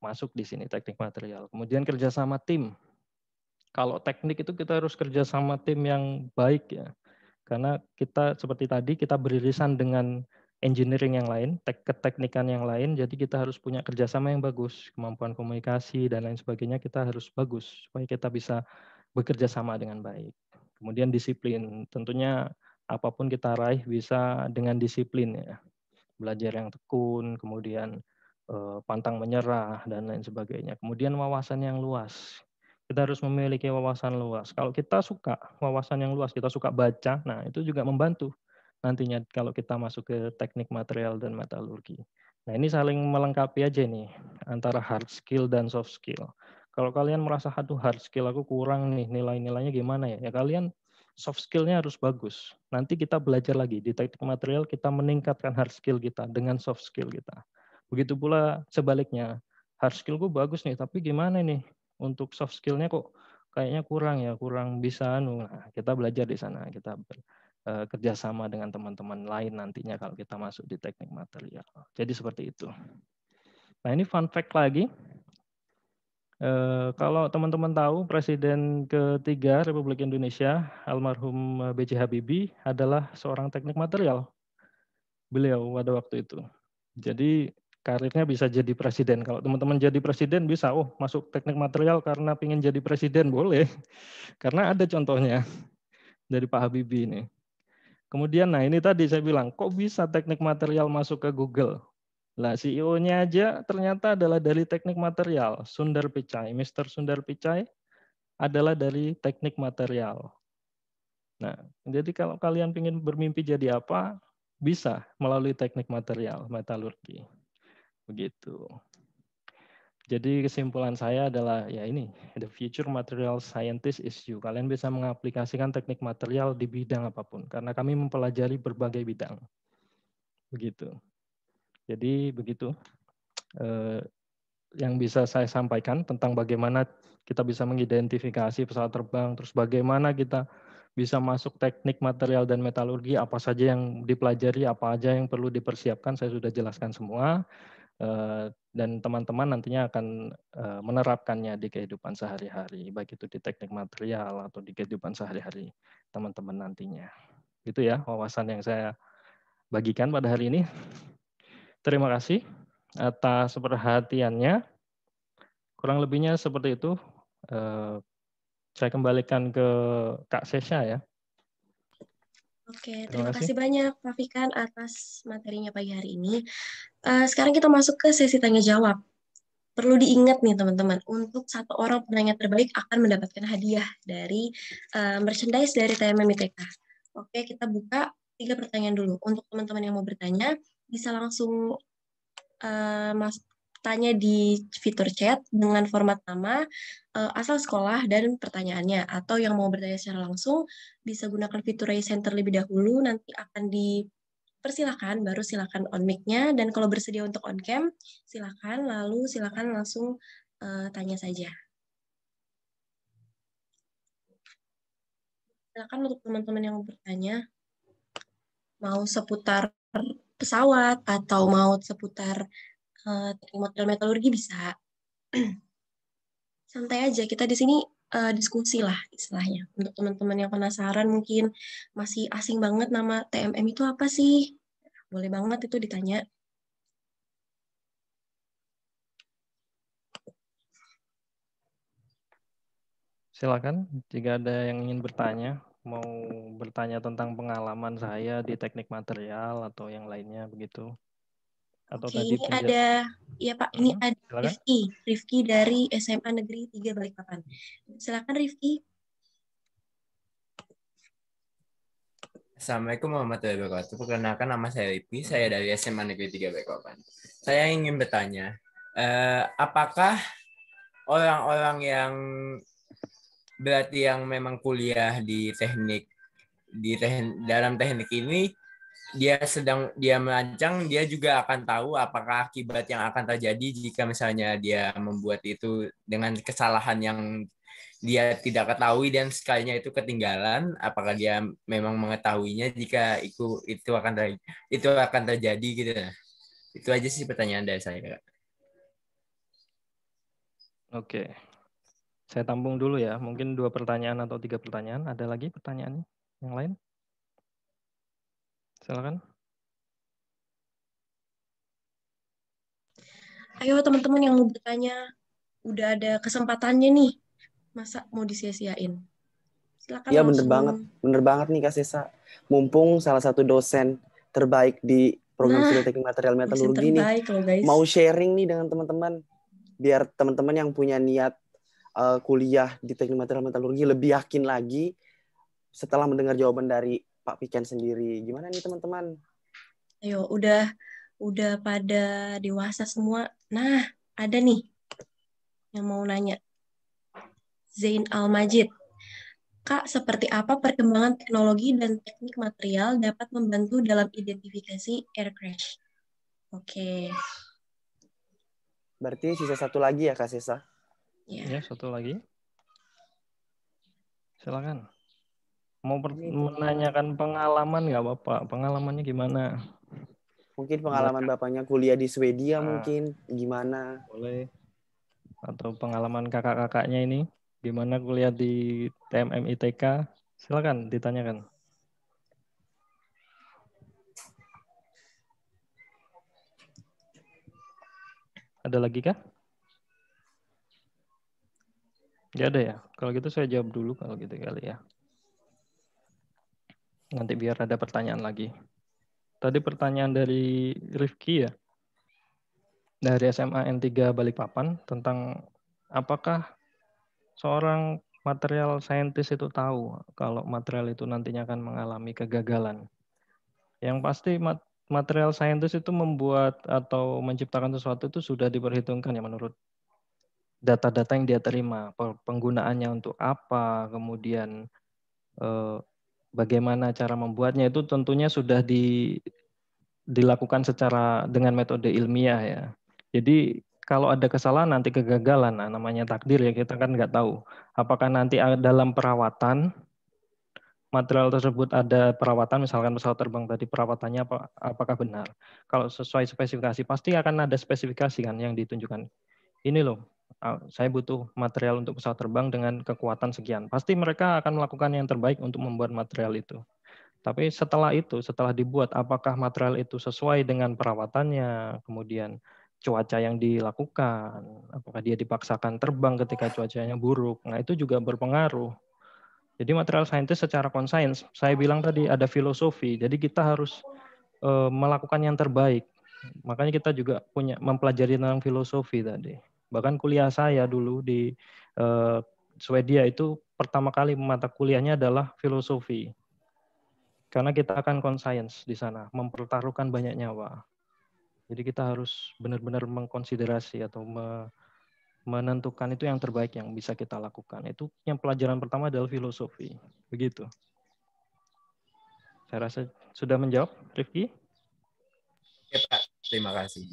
masuk di sini teknik material. Kemudian kerjasama tim. Kalau teknik itu kita harus kerjasama tim yang baik ya. Karena kita seperti tadi kita beririsan dengan engineering yang lain, tek keteknikan yang lain, jadi kita harus punya kerjasama yang bagus, kemampuan komunikasi dan lain sebagainya kita harus bagus supaya kita bisa bekerja sama dengan baik. Kemudian disiplin, tentunya apapun kita raih bisa dengan disiplin ya. Belajar yang tekun, kemudian eh, pantang menyerah dan lain sebagainya. Kemudian wawasan yang luas. Kita harus memiliki wawasan luas. Kalau kita suka wawasan yang luas, kita suka baca, nah itu juga membantu nantinya kalau kita masuk ke teknik material dan metalurgi. Nah ini saling melengkapi aja nih antara hard skill dan soft skill. Kalau kalian merasa aduh hard skill aku kurang nih nilai-nilainya gimana ya? Ya kalian soft skillnya harus bagus. Nanti kita belajar lagi di teknik material kita meningkatkan hard skill kita dengan soft skill kita. Begitu pula sebaliknya hard skillku bagus nih tapi gimana nih untuk soft skillnya kok kayaknya kurang ya kurang bisa anu. nah, kita belajar di sana kita uh, kerjasama dengan teman-teman lain nantinya kalau kita masuk di teknik material. Jadi seperti itu. Nah ini fun fact lagi Eh, kalau teman-teman tahu, Presiden ketiga Republik Indonesia, almarhum eh, B.J. Habibie, adalah seorang teknik material. Beliau pada waktu itu. Jadi karirnya bisa jadi presiden. Kalau teman-teman jadi presiden bisa, oh masuk teknik material karena ingin jadi presiden, boleh. Karena ada contohnya dari Pak Habibie ini. Kemudian, nah ini tadi saya bilang, kok bisa teknik material masuk ke Google? Nah, CEO-nya aja ternyata adalah dari teknik material, Sundar Pichai. Mr. Sundar Pichai adalah dari teknik material. Nah, jadi kalau kalian ingin bermimpi jadi apa, bisa melalui teknik material, metalurgi. Begitu. Jadi kesimpulan saya adalah ya ini, the future material scientist is you. Kalian bisa mengaplikasikan teknik material di bidang apapun karena kami mempelajari berbagai bidang. Begitu. Jadi begitu eh, yang bisa saya sampaikan tentang bagaimana kita bisa mengidentifikasi pesawat terbang, terus bagaimana kita bisa masuk teknik material dan metalurgi, apa saja yang dipelajari, apa aja yang perlu dipersiapkan, saya sudah jelaskan semua. Eh, dan teman-teman nantinya akan eh, menerapkannya di kehidupan sehari-hari, baik itu di teknik material atau di kehidupan sehari-hari teman-teman nantinya. Itu ya wawasan yang saya bagikan pada hari ini. Terima kasih atas perhatiannya. Kurang lebihnya seperti itu. Eh, saya kembalikan ke Kak Sesha ya. Oke, terima, terima kasih. kasih banyak Pak Fikan atas materinya pagi hari ini. Eh, sekarang kita masuk ke sesi tanya jawab. Perlu diingat nih teman-teman, untuk satu orang penanya terbaik akan mendapatkan hadiah dari eh, merchandise dari TMMITK. Oke, kita buka tiga pertanyaan dulu. Untuk teman-teman yang mau bertanya, bisa langsung uh, mas tanya di fitur chat dengan format nama, uh, asal sekolah, dan pertanyaannya. Atau yang mau bertanya secara langsung, bisa gunakan fitur raise hand terlebih dahulu, nanti akan di persilahkan, baru silakan on mic-nya, dan kalau bersedia untuk on cam, silakan, lalu silakan langsung uh, tanya saja. Silakan untuk teman-teman yang bertanya, mau seputar pesawat atau mau seputar uh, eh, model metalurgi bisa. Santai aja kita di sini uh, diskusi lah istilahnya. Untuk teman-teman yang penasaran mungkin masih asing banget nama TMM itu apa sih? Boleh banget itu ditanya. Silakan jika ada yang ingin bertanya mau bertanya tentang pengalaman saya di teknik material atau yang lainnya begitu. Atau Oke, tadi ini penjel... ada ya Pak, ini hmm, ada Rifki, Rifki dari SMA Negeri 3 Balikpapan. Silakan Rifki. Assalamualaikum warahmatullahi wabarakatuh. Perkenalkan nama saya Rifki, saya dari SMA Negeri 3 Balikpapan. Saya ingin bertanya, eh, apakah orang-orang yang berarti yang memang kuliah di teknik di tehn dalam teknik ini dia sedang dia merancang dia juga akan tahu apakah akibat yang akan terjadi jika misalnya dia membuat itu dengan kesalahan yang dia tidak ketahui dan sekalinya itu ketinggalan apakah dia memang mengetahuinya jika itu itu akan ter, itu akan terjadi gitu itu aja sih pertanyaan dari saya oke okay. Saya tampung dulu ya, mungkin dua pertanyaan atau tiga pertanyaan. Ada lagi pertanyaan yang lain? Silakan. Ayo teman-teman yang mau bertanya, udah ada kesempatannya nih. Masa mau disia-siain? Iya bener banget, bener banget nih Kak Sesa. Mumpung salah satu dosen terbaik di program nah, teknik material metalurgi nih, mau sharing nih dengan teman-teman biar teman-teman yang punya niat uh, kuliah di teknik material metalurgi lebih yakin lagi setelah mendengar jawaban dari Pak Piken sendiri. Gimana nih teman-teman? Ayo, udah udah pada dewasa semua. Nah, ada nih yang mau nanya. Zain Al-Majid. Kak, seperti apa perkembangan teknologi dan teknik material dapat membantu dalam identifikasi air crash? Oke. Okay. Berarti sisa satu lagi ya, Kak Sesa? Ya, ya satu lagi. Silakan. Mau per- menanyakan pengalaman nggak bapak? Pengalamannya gimana? Mungkin pengalaman Bapak. bapaknya kuliah di Swedia nah, mungkin gimana? Boleh. Atau pengalaman kakak-kakaknya ini gimana kuliah di TMM ITK? Silakan ditanyakan. Ada lagi kah? Gak ada ya? Kalau gitu saya jawab dulu kalau gitu kali ya. Nanti biar ada pertanyaan lagi. Tadi pertanyaan dari Rifki ya? Dari SMA N3 Balikpapan tentang apakah seorang material saintis itu tahu kalau material itu nantinya akan mengalami kegagalan. Yang pasti material saintis itu membuat atau menciptakan sesuatu itu sudah diperhitungkan ya menurut data-data yang dia terima, penggunaannya untuk apa, kemudian eh, bagaimana cara membuatnya itu tentunya sudah di, dilakukan secara dengan metode ilmiah ya. Jadi kalau ada kesalahan nanti kegagalan, nah, namanya takdir ya kita kan nggak tahu. Apakah nanti dalam perawatan material tersebut ada perawatan, misalkan pesawat terbang tadi perawatannya apa, apakah benar? Kalau sesuai spesifikasi pasti akan ada spesifikasi kan yang ditunjukkan. Ini loh saya butuh material untuk pesawat terbang dengan kekuatan sekian. Pasti mereka akan melakukan yang terbaik untuk membuat material itu. Tapi setelah itu, setelah dibuat, apakah material itu sesuai dengan perawatannya, kemudian cuaca yang dilakukan, apakah dia dipaksakan terbang ketika cuacanya buruk. Nah, itu juga berpengaruh. Jadi material scientist secara konsains, saya bilang tadi ada filosofi, jadi kita harus melakukan yang terbaik. Makanya kita juga punya mempelajari tentang filosofi tadi. Bahkan kuliah saya dulu di uh, Swedia itu pertama kali mata kuliahnya adalah filosofi. Karena kita akan conscience di sana, mempertaruhkan banyak nyawa. Jadi kita harus benar-benar mengkonsiderasi atau me, menentukan itu yang terbaik yang bisa kita lakukan. Itu yang pelajaran pertama adalah filosofi. Begitu. Saya rasa sudah menjawab, Rifki. Ya, Pak. Terima kasih.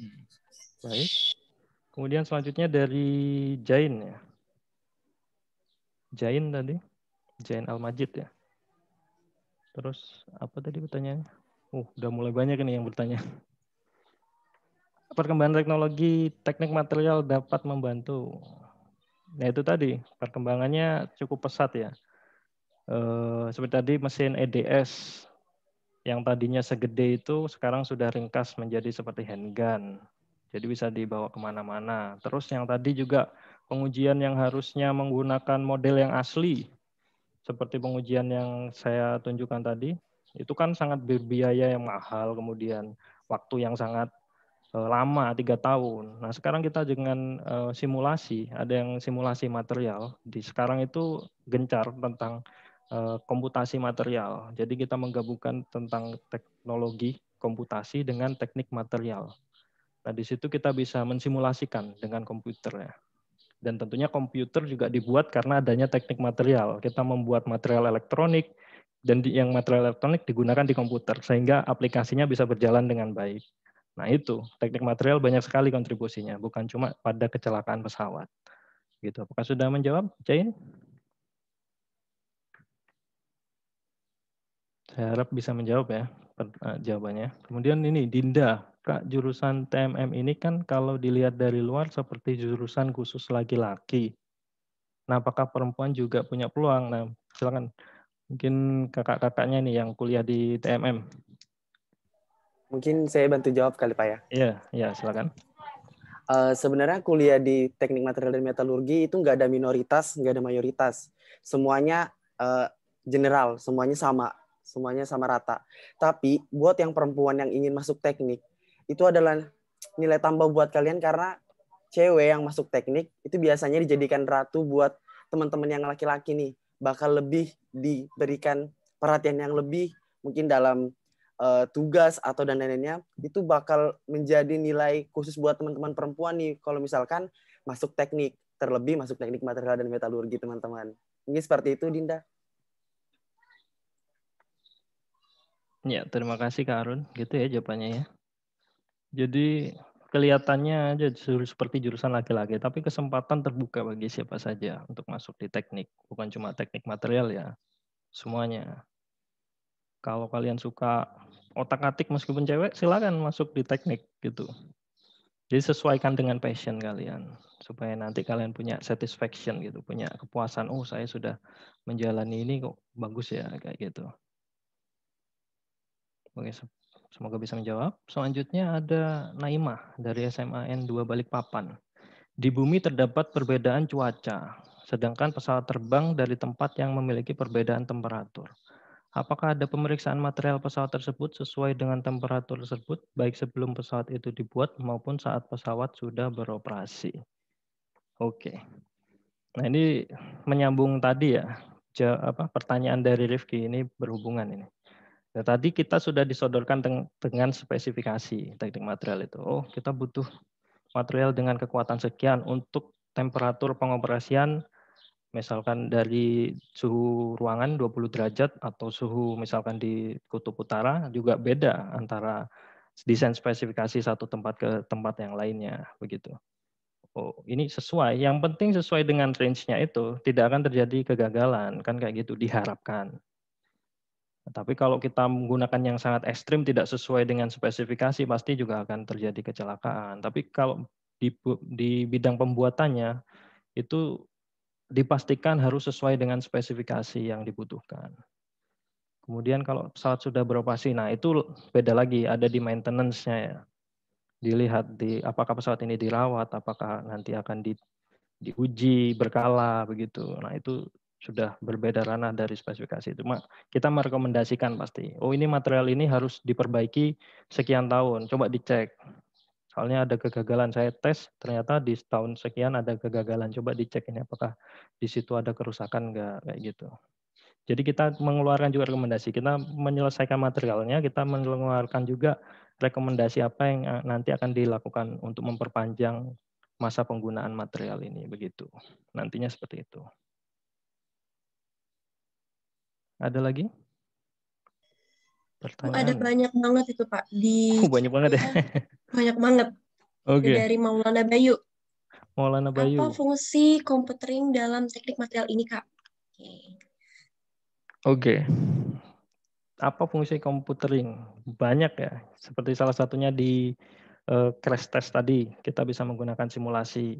Baik. Kemudian selanjutnya dari Jain ya. Jain tadi, Jain Al-Majid ya. Terus apa tadi pertanyaannya? Uh, udah mulai banyak ini yang bertanya. Perkembangan teknologi, teknik material dapat membantu. Nah itu tadi, perkembangannya cukup pesat ya. E, seperti tadi mesin EDS yang tadinya segede itu sekarang sudah ringkas menjadi seperti handgun jadi bisa dibawa kemana-mana. Terus yang tadi juga pengujian yang harusnya menggunakan model yang asli, seperti pengujian yang saya tunjukkan tadi, itu kan sangat berbiaya yang mahal, kemudian waktu yang sangat eh, lama tiga tahun. Nah sekarang kita dengan eh, simulasi, ada yang simulasi material. Di sekarang itu gencar tentang eh, komputasi material. Jadi kita menggabungkan tentang teknologi komputasi dengan teknik material. Nah, di situ kita bisa mensimulasikan dengan komputer ya. Dan tentunya komputer juga dibuat karena adanya teknik material. Kita membuat material elektronik dan yang material elektronik digunakan di komputer sehingga aplikasinya bisa berjalan dengan baik. Nah, itu teknik material banyak sekali kontribusinya, bukan cuma pada kecelakaan pesawat. Gitu. Apakah sudah menjawab, Jain? Saya harap bisa menjawab ya eh, jawabannya. Kemudian ini Dinda Kak, jurusan TMM ini kan kalau dilihat dari luar seperti jurusan khusus laki-laki. Nah, apakah perempuan juga punya peluang? Nah, silakan mungkin kakak-kakaknya nih yang kuliah di TMM. Mungkin saya bantu jawab kali Pak ya. Iya, iya silakan. Uh, sebenarnya kuliah di teknik material dan metalurgi itu nggak ada minoritas, nggak ada mayoritas. Semuanya uh, general, semuanya sama, semuanya sama rata. Tapi buat yang perempuan yang ingin masuk teknik, itu adalah nilai tambah buat kalian karena cewek yang masuk teknik itu biasanya dijadikan ratu buat teman-teman yang laki-laki nih bakal lebih diberikan perhatian yang lebih mungkin dalam uh, tugas atau dan lain-lainnya itu bakal menjadi nilai khusus buat teman-teman perempuan nih kalau misalkan masuk teknik terlebih masuk teknik material dan metalurgi teman-teman mungkin seperti itu Dinda ya terima kasih karun gitu ya jawabannya ya jadi kelihatannya aja seperti jurusan laki-laki, tapi kesempatan terbuka bagi siapa saja untuk masuk di teknik, bukan cuma teknik material ya, semuanya. Kalau kalian suka otak-atik meskipun cewek, silakan masuk di teknik gitu. Jadi sesuaikan dengan passion kalian supaya nanti kalian punya satisfaction gitu, punya kepuasan. Oh saya sudah menjalani ini kok bagus ya kayak gitu. Oke, Semoga bisa menjawab. Selanjutnya ada Naimah dari SMA n 2 Balikpapan. Di bumi terdapat perbedaan cuaca, sedangkan pesawat terbang dari tempat yang memiliki perbedaan temperatur. Apakah ada pemeriksaan material pesawat tersebut sesuai dengan temperatur tersebut, baik sebelum pesawat itu dibuat maupun saat pesawat sudah beroperasi? Oke. Nah ini menyambung tadi ya, pertanyaan dari Rifki ini berhubungan ini. Nah, tadi kita sudah disodorkan dengan spesifikasi teknik material itu. Oh, kita butuh material dengan kekuatan sekian untuk temperatur pengoperasian misalkan dari suhu ruangan 20 derajat atau suhu misalkan di kutub utara juga beda antara desain spesifikasi satu tempat ke tempat yang lainnya begitu. Oh, ini sesuai. Yang penting sesuai dengan range-nya itu tidak akan terjadi kegagalan kan kayak gitu diharapkan. Tapi kalau kita menggunakan yang sangat ekstrim tidak sesuai dengan spesifikasi pasti juga akan terjadi kecelakaan. Tapi kalau di, di bidang pembuatannya itu dipastikan harus sesuai dengan spesifikasi yang dibutuhkan. Kemudian kalau pesawat sudah beroperasi, nah itu beda lagi, ada di maintenance-nya ya. Dilihat di apakah pesawat ini dirawat, apakah nanti akan di, diuji berkala begitu. Nah itu sudah berbeda ranah dari spesifikasi. Cuma kita merekomendasikan pasti, oh ini material ini harus diperbaiki sekian tahun, coba dicek. Soalnya ada kegagalan, saya tes ternyata di tahun sekian ada kegagalan, coba dicek ini apakah di situ ada kerusakan enggak, kayak gitu. Jadi kita mengeluarkan juga rekomendasi, kita menyelesaikan materialnya, kita mengeluarkan juga rekomendasi apa yang eh, nanti akan dilakukan untuk memperpanjang masa penggunaan material ini begitu. Nantinya seperti itu. Ada lagi? Pertanyaan. Ada banyak banget itu Pak di. Oh, banyak banget ya. banyak banget. Oke. Okay. Dari Maulana Bayu. Maulana Bayu. Apa fungsi komputering dalam teknik material ini Kak? Oke. Okay. okay. Apa fungsi komputering? Banyak ya. Seperti salah satunya di uh, crash test tadi, kita bisa menggunakan simulasi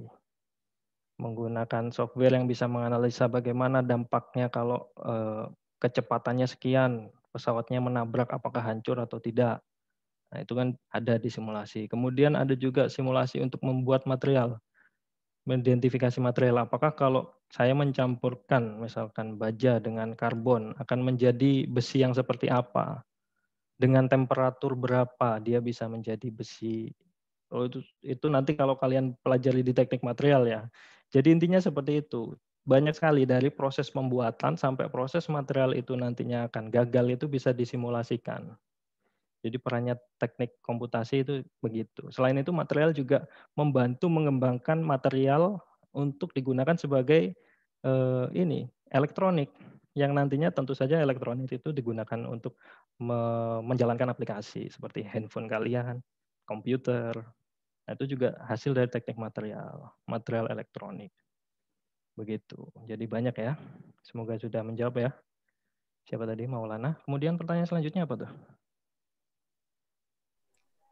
menggunakan software yang bisa menganalisa bagaimana dampaknya kalau eh, kecepatannya sekian, pesawatnya menabrak apakah hancur atau tidak. Nah, itu kan ada di simulasi. Kemudian ada juga simulasi untuk membuat material, mengidentifikasi material. Apakah kalau saya mencampurkan misalkan baja dengan karbon akan menjadi besi yang seperti apa? Dengan temperatur berapa dia bisa menjadi besi? Oh, itu, itu nanti kalau kalian pelajari di teknik material ya. Jadi intinya seperti itu banyak sekali dari proses pembuatan sampai proses material itu nantinya akan gagal itu bisa disimulasikan. Jadi perannya teknik komputasi itu begitu. Selain itu material juga membantu mengembangkan material untuk digunakan sebagai eh, ini elektronik yang nantinya tentu saja elektronik itu digunakan untuk me menjalankan aplikasi seperti handphone kalian, komputer. Nah, itu juga hasil dari teknik material, material elektronik. Begitu. Jadi banyak ya. Semoga sudah menjawab ya. Siapa tadi? Maulana. Kemudian pertanyaan selanjutnya apa tuh?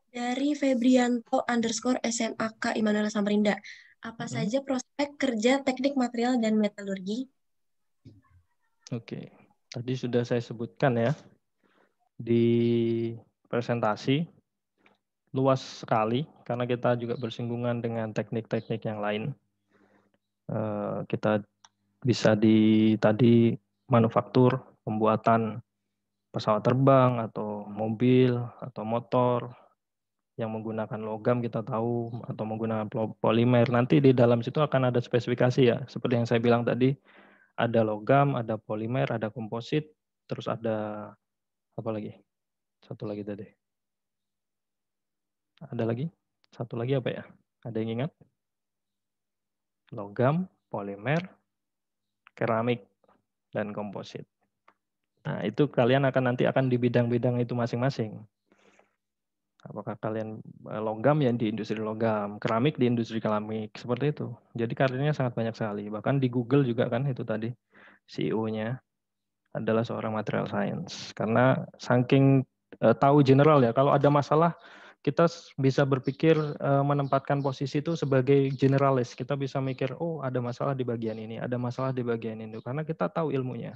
Dari Febrianto underscore SMAK Immanuel Samarinda. Apa hmm. saja prospek kerja teknik material dan metalurgi? Oke. Tadi sudah saya sebutkan ya. Di presentasi luas sekali karena kita juga bersinggungan dengan teknik-teknik yang lain Eh, kita bisa di tadi manufaktur pembuatan pesawat terbang atau mobil atau motor yang menggunakan logam kita tahu atau menggunakan polimer nanti di dalam situ akan ada spesifikasi ya seperti yang saya bilang tadi ada logam ada polimer ada komposit terus ada apa lagi satu lagi tadi ada lagi satu lagi apa ya ada yang ingat logam, polimer, keramik, dan komposit. Nah, itu kalian akan nanti akan di bidang-bidang itu masing-masing. Apakah kalian eh, logam yang di industri logam, keramik di industri keramik, seperti itu. Jadi karirnya sangat banyak sekali. Bahkan di Google juga kan itu tadi CEO-nya adalah seorang material science. Karena saking eh, tahu general ya, kalau ada masalah kita bisa berpikir uh, menempatkan posisi itu sebagai generalis. Kita bisa mikir, oh ada masalah di bagian ini, ada masalah di bagian ini. karena kita tahu ilmunya.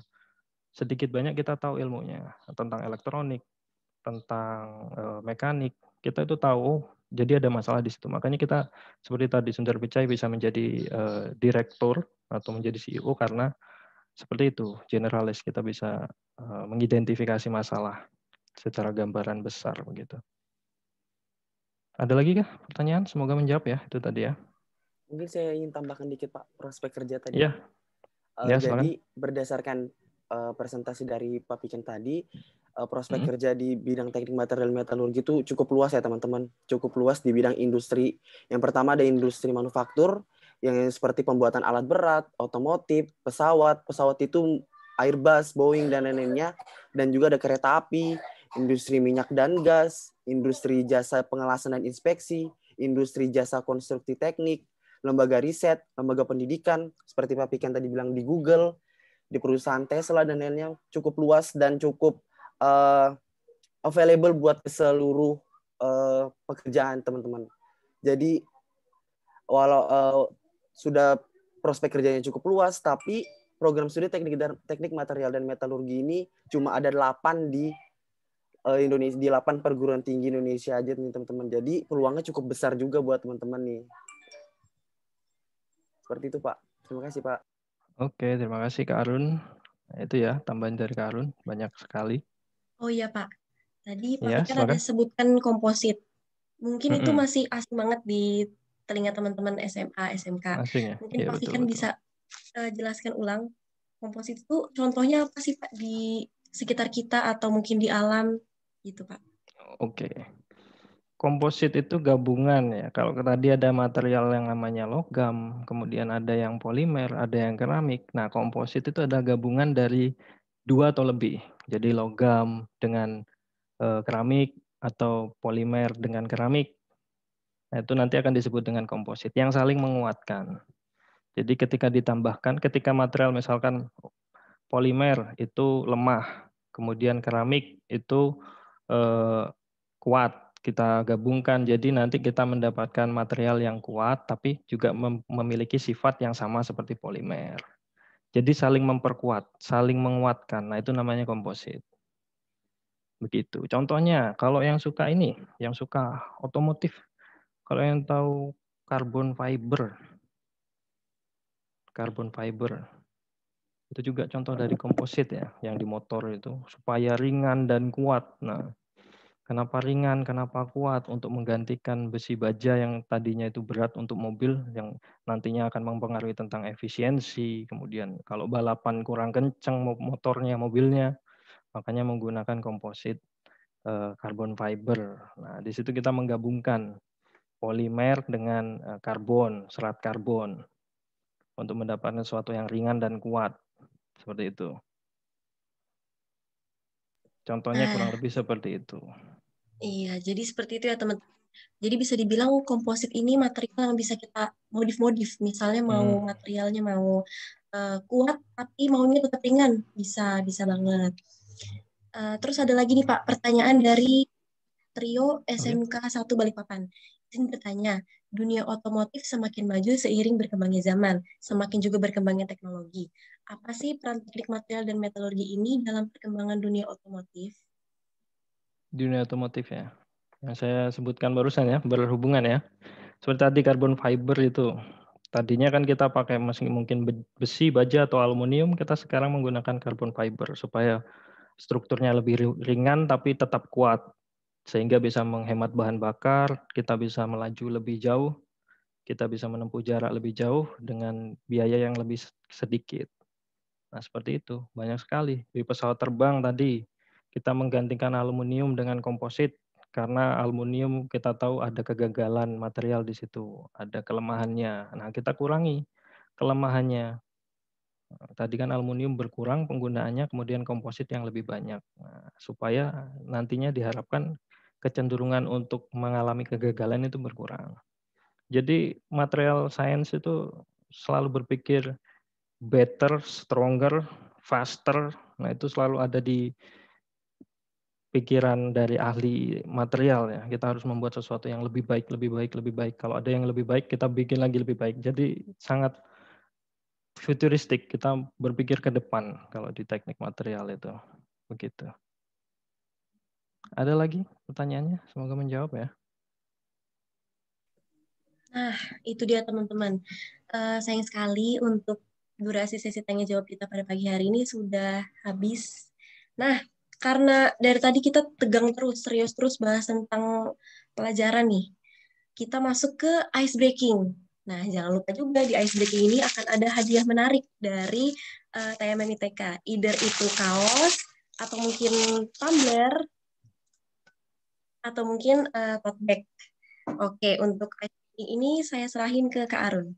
Sedikit banyak kita tahu ilmunya tentang elektronik, tentang uh, mekanik. Kita itu tahu, oh, jadi ada masalah di situ. Makanya kita seperti tadi Sundar Pichai bisa menjadi uh, direktur atau menjadi CEO karena seperti itu generalis kita bisa mengidentifikasi masalah secara gambaran besar begitu. Ada lagi kah pertanyaan? Semoga menjawab ya itu tadi ya. Mungkin saya ingin tambahkan dikit Pak prospek kerja tadi. Iya. Uh, ya, jadi silakan. berdasarkan uh, presentasi dari Pak Piken tadi, uh, prospek -hmm. kerja di bidang teknik material metalurgi itu cukup luas ya teman-teman. Cukup luas di bidang industri. Yang pertama ada industri manufaktur yang seperti pembuatan alat berat, otomotif, pesawat, pesawat itu Airbus, Boeing dan lain-lainnya dan juga ada kereta api industri minyak dan gas, industri jasa pengelasan dan inspeksi, industri jasa konstruksi teknik, lembaga riset, lembaga pendidikan, seperti Pak Pikan tadi bilang di Google, di perusahaan Tesla dan lainnya cukup luas dan cukup uh, available buat seluruh uh, pekerjaan teman-teman. Jadi walau uh, sudah prospek kerjanya cukup luas, tapi program studi teknik dan teknik material dan metalurgi ini cuma ada delapan di uh, Indonesia di 8 perguruan tinggi Indonesia aja nih teman-teman. Jadi peluangnya cukup besar juga buat teman-teman nih. Seperti itu Pak. Terima kasih Pak. Oke, terima kasih Kak Arun. Nah, itu ya tambahan dari Kak Arun banyak sekali. Oh iya Pak. Tadi Pak ya, kan ada sebutkan komposit. Mungkin mm -mm. itu masih asing banget di telinga teman-teman SMA, SMK. Asing ya? Mungkin ya, Pak Fikan bisa uh, jelaskan ulang komposit itu contohnya apa sih Pak di sekitar kita atau mungkin di alam gitu Pak. Oke. Komposit itu gabungan ya. Kalau tadi ada material yang namanya logam, kemudian ada yang polimer, ada yang keramik. Nah, komposit itu ada gabungan dari dua atau lebih. Jadi logam dengan e, keramik atau polimer dengan keramik. Nah, itu nanti akan disebut dengan komposit yang saling menguatkan. Jadi ketika ditambahkan, ketika material misalkan polimer itu lemah, kemudian keramik itu eh, kuat kita gabungkan. Jadi nanti kita mendapatkan material yang kuat tapi juga mem memiliki sifat yang sama seperti polimer. Jadi saling memperkuat, saling menguatkan. Nah, itu namanya komposit. Begitu. Contohnya, kalau yang suka ini, yang suka otomotif, kalau yang tahu carbon fiber, carbon fiber, itu juga contoh dari komposit ya, yang di motor itu, supaya ringan dan kuat. Nah, kenapa ringan, kenapa kuat untuk menggantikan besi baja yang tadinya itu berat untuk mobil yang nantinya akan mempengaruhi tentang efisiensi, kemudian kalau balapan kurang kencang motornya, mobilnya, makanya menggunakan komposit karbon eh, fiber. Nah, di situ kita menggabungkan polimer dengan eh, karbon, serat karbon untuk mendapatkan sesuatu yang ringan dan kuat. Seperti itu. Contohnya nah. kurang lebih seperti itu. Iya, jadi seperti itu ya teman. teman Jadi bisa dibilang komposit ini material yang bisa kita modif-modif. Misalnya mau hmm. materialnya mau uh, kuat tapi maunya tetap ringan, bisa bisa banget. Uh, terus ada lagi nih Pak pertanyaan dari Trio SMK 1 Balikpapan. Izin bertanya, dunia otomotif semakin maju seiring berkembangnya zaman, semakin juga berkembangnya teknologi. Apa sih peran teknik material dan metodologi ini dalam perkembangan dunia otomotif? dunia otomotif ya. Yang saya sebutkan barusan ya, berhubungan ya. Seperti tadi carbon fiber itu. Tadinya kan kita pakai masih mungkin besi, baja atau aluminium, kita sekarang menggunakan carbon fiber supaya strukturnya lebih ringan tapi tetap kuat sehingga bisa menghemat bahan bakar, kita bisa melaju lebih jauh, kita bisa menempuh jarak lebih jauh dengan biaya yang lebih sedikit. Nah, seperti itu. Banyak sekali. Di pesawat terbang tadi, kita menggantikan aluminium dengan komposit karena aluminium kita tahu ada kegagalan material di situ, ada kelemahannya. Nah, kita kurangi kelemahannya. Tadi kan aluminium berkurang penggunaannya, kemudian komposit yang lebih banyak. Nah, supaya nantinya diharapkan kecenderungan untuk mengalami kegagalan itu berkurang. Jadi material science itu selalu berpikir better, stronger, faster. Nah, itu selalu ada di pikiran dari ahli material ya. Kita harus membuat sesuatu yang lebih baik, lebih baik, lebih baik. Kalau ada yang lebih baik, kita bikin lagi lebih baik. Jadi sangat futuristik. Kita berpikir ke depan kalau di teknik material itu. Begitu. Ada lagi pertanyaannya? Semoga menjawab ya. Nah, itu dia teman-teman. Uh, sayang sekali untuk durasi sesi tanya jawab kita pada pagi hari ini sudah habis. Nah, karena dari tadi kita tegang terus, serius terus bahas tentang pelajaran nih. Kita masuk ke ice breaking. Nah, jangan lupa juga di ice breaking ini akan ada hadiah menarik dari uh, eh, TMM ITK. Either itu kaos, atau mungkin tumbler, atau mungkin uh, tote bag. Oke, untuk ice breaking ini saya serahin ke Kak Arun.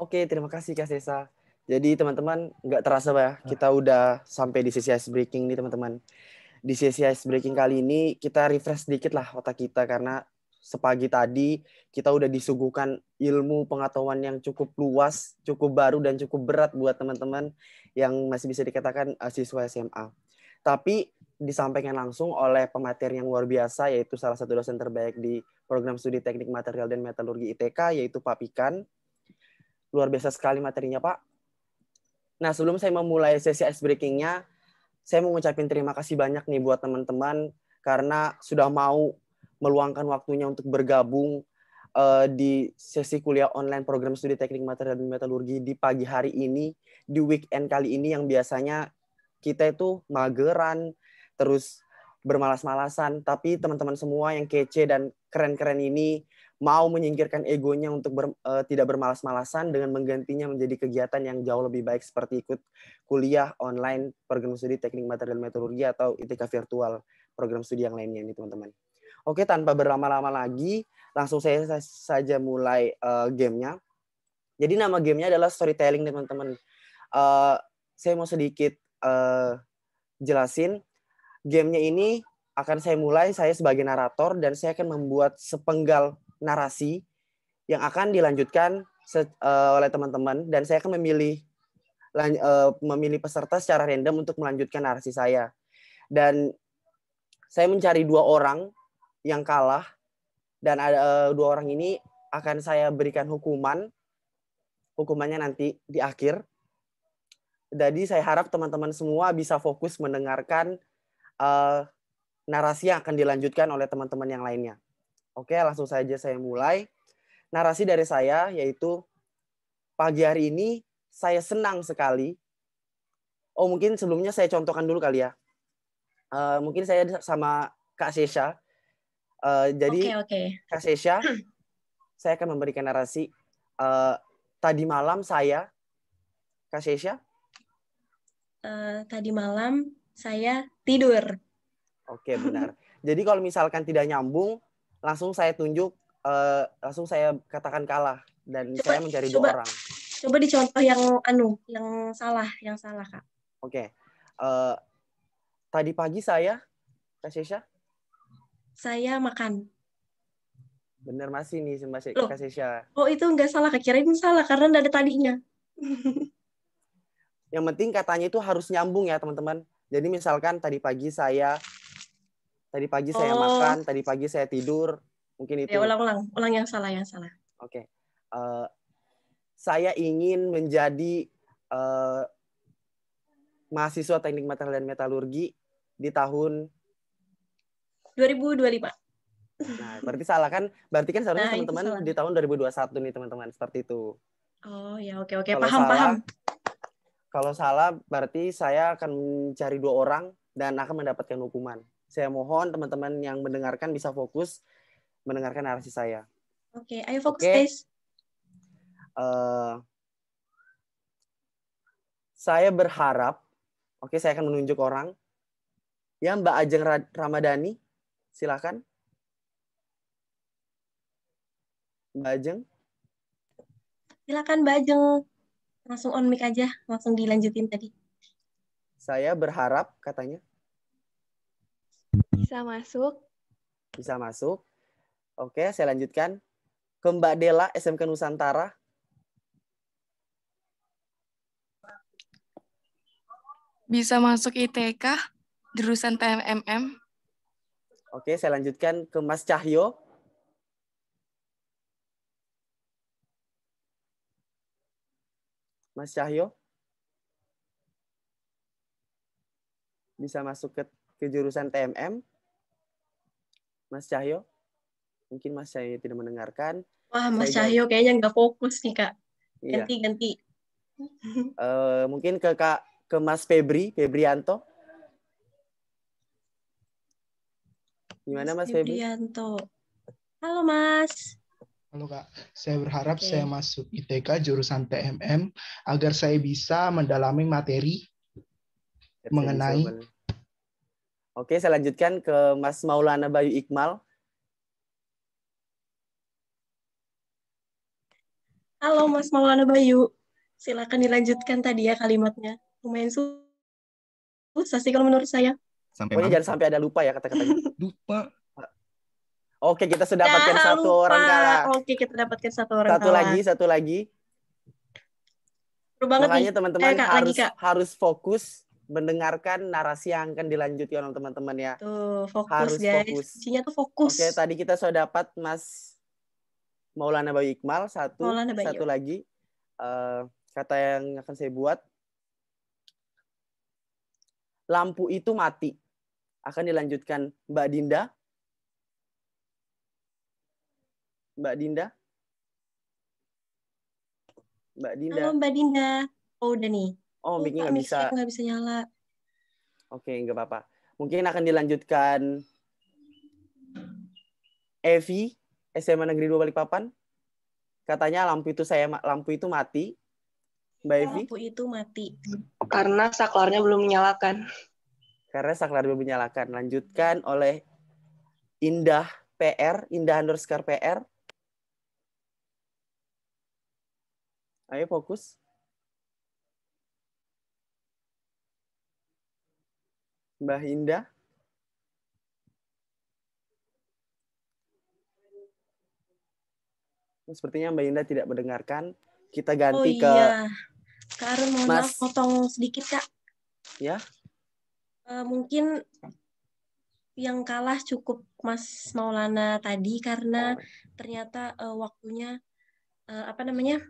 Oke, terima kasih Kak Sesa. Jadi teman-teman nggak terasa ya, ah. kita udah sampai di sesi ice breaking nih teman-teman. Di sesi ice breaking kali ini kita refresh sedikit lah otak kita karena sepagi tadi kita udah disuguhkan ilmu pengetahuan yang cukup luas, cukup baru dan cukup berat buat teman-teman yang masih bisa dikatakan ah, siswa SMA. Tapi disampaikan langsung oleh pemateri yang luar biasa yaitu salah satu dosen terbaik di program studi teknik material dan metalurgi ITK yaitu Pak Pikan. Luar biasa sekali materinya Pak Nah, sebelum saya memulai sesi ice breakingnya, saya mau ngucapin terima kasih banyak nih buat teman-teman karena sudah mau meluangkan waktunya untuk bergabung uh, di sesi kuliah online program studi teknik material dan metalurgi di pagi hari ini, di weekend kali ini yang biasanya kita itu mageran, terus bermalas-malasan, tapi teman-teman semua yang kece dan keren-keren ini mau menyingkirkan egonya untuk ber, e, tidak bermalas-malasan dengan menggantinya menjadi kegiatan yang jauh lebih baik seperti ikut kuliah online program studi teknik material metalurgi atau ITK virtual program studi yang lainnya ini teman-teman. Oke tanpa berlama-lama lagi langsung saya saja mulai e, gamenya. Jadi nama gamenya adalah storytelling teman-teman. E, saya mau sedikit e, jelasin gamenya ini akan saya mulai saya sebagai narator dan saya akan membuat sepenggal narasi yang akan dilanjutkan eh, oleh teman-teman dan saya akan memilih eh, memilih peserta secara random untuk melanjutkan narasi saya. Dan saya mencari dua orang yang kalah dan ada eh, dua orang ini akan saya berikan hukuman. Hukumannya nanti di akhir. Jadi saya harap teman-teman semua bisa fokus mendengarkan uh, narasi yang akan dilanjutkan oleh teman-teman yang lainnya. Oke, langsung saja saya mulai. Narasi dari saya yaitu pagi hari ini saya senang sekali. Oh, mungkin sebelumnya saya contohkan dulu kali ya. Uh, mungkin saya sama Kak Sesha. Uh, jadi okay, okay. Kak Sesha, saya akan memberikan narasi. Uh, tadi malam saya, Kak Sesha. Uh, tadi malam saya tidur. Oke, okay, benar. Jadi kalau misalkan tidak nyambung, langsung saya tunjuk uh, langsung saya katakan kalah dan coba, saya mencari coba, dua orang. Coba dicontoh yang anu, yang salah, yang salah kak. Oke, okay. uh, eh, tadi pagi saya, Kak Sesha? Saya makan. Bener masih nih Mbak Kak Sesha. Oh itu nggak salah, Kak. Kirain salah karena nggak ada tadinya. yang penting katanya itu harus nyambung ya teman-teman. Jadi misalkan tadi pagi saya Tadi pagi saya oh. makan, tadi pagi saya tidur. Mungkin ya, itu. Ya, ulang-ulang. Ulang yang salah, yang salah. Oke. Okay. Uh, eh, saya ingin menjadi uh, mahasiswa teknik material dan metalurgi di tahun 2025. Nah, berarti salah kan? Berarti kan seharusnya nah, teman teman-teman di tahun 2021 nih teman-teman seperti itu. Oh ya oke oke kalau paham salah, paham. Kalau salah berarti saya akan mencari dua orang dan akan mendapatkan hukuman. Saya mohon teman-teman yang mendengarkan bisa fokus mendengarkan narasi saya. Oke, okay, ayo fokus, okay. guys. Uh, saya berharap, oke, okay, saya akan menunjuk orang. Ya, Mbak Ajeng Ramadhani, silakan. Mbak Ajeng. Silakan Mbak Ajeng. Langsung on mic aja, langsung dilanjutin tadi. Saya berharap katanya. Bisa masuk. Bisa masuk. Oke, saya lanjutkan. Ke Mbak Dela, SMK Nusantara. Bisa masuk ITK, jurusan PMMM. Oke, saya lanjutkan ke Mas Cahyo. Mas Cahyo. Bisa masuk ke, ke jurusan TMM. Mas Cahyo? Mungkin Mas Cahyo tidak mendengarkan. Wah, Mas Saya... Cahyo kayaknya nggak fokus nih, Kak. Ganti, iya. ganti. Uh, mungkin ke Kak ke Mas Febri, Febrianto. Gimana Mas, Mas Febri? Febrianto. Halo, Mas. Halo Kak, saya berharap okay. saya masuk ITK jurusan TMM agar saya bisa mendalami materi mengenai Oke, saya lanjutkan ke Mas Maulana Bayu Iqmal. Halo Mas Maulana Bayu, silakan dilanjutkan tadi ya kalimatnya. Lumayan susah sih kalau menurut saya. Sampai Pokoknya jangan sampai ada lupa ya kata-katanya. lupa. Oke, kita sudah dapatkan satu orang kalah. Oke, kita dapatkan satu orang satu kalah. lagi, satu lagi. Seru banget Makanya eh, teman-teman eh, harus, harus fokus mendengarkan narasi yang akan dilanjutkan oleh teman-teman ya. Tuh, fokus Harus guys. Ya, fokus. Kuncinya tuh fokus. Oke, tadi kita sudah dapat Mas Maulana Bayu Iqmal satu Bayu. satu lagi uh, kata yang akan saya buat. Lampu itu mati. Akan dilanjutkan Mbak Dinda. Mbak Dinda. Mbak Dinda. Halo Mbak Dinda. Oh, udah nih. Oh, mic nggak bisa. Nggak bisa nyala. Oke, nggak apa-apa. Mungkin akan dilanjutkan Evi SMA Negeri 2 Balikpapan. Katanya lampu itu saya lampu itu mati. Mbak iya, Evi? Lampu itu mati. Karena saklarnya belum menyalakan. Karena saklar belum menyalakan. Lanjutkan oleh Indah PR, Indah underscore PR. Ayo fokus. Mbah Indah. Sepertinya Mbak Indah tidak mendengarkan. Kita ganti oh, iya. ke Karun, mohon Mas... maaf potong sedikit, Kak. Ya. E, mungkin yang kalah cukup Mas Maulana tadi karena oh. ternyata e, waktunya e, apa namanya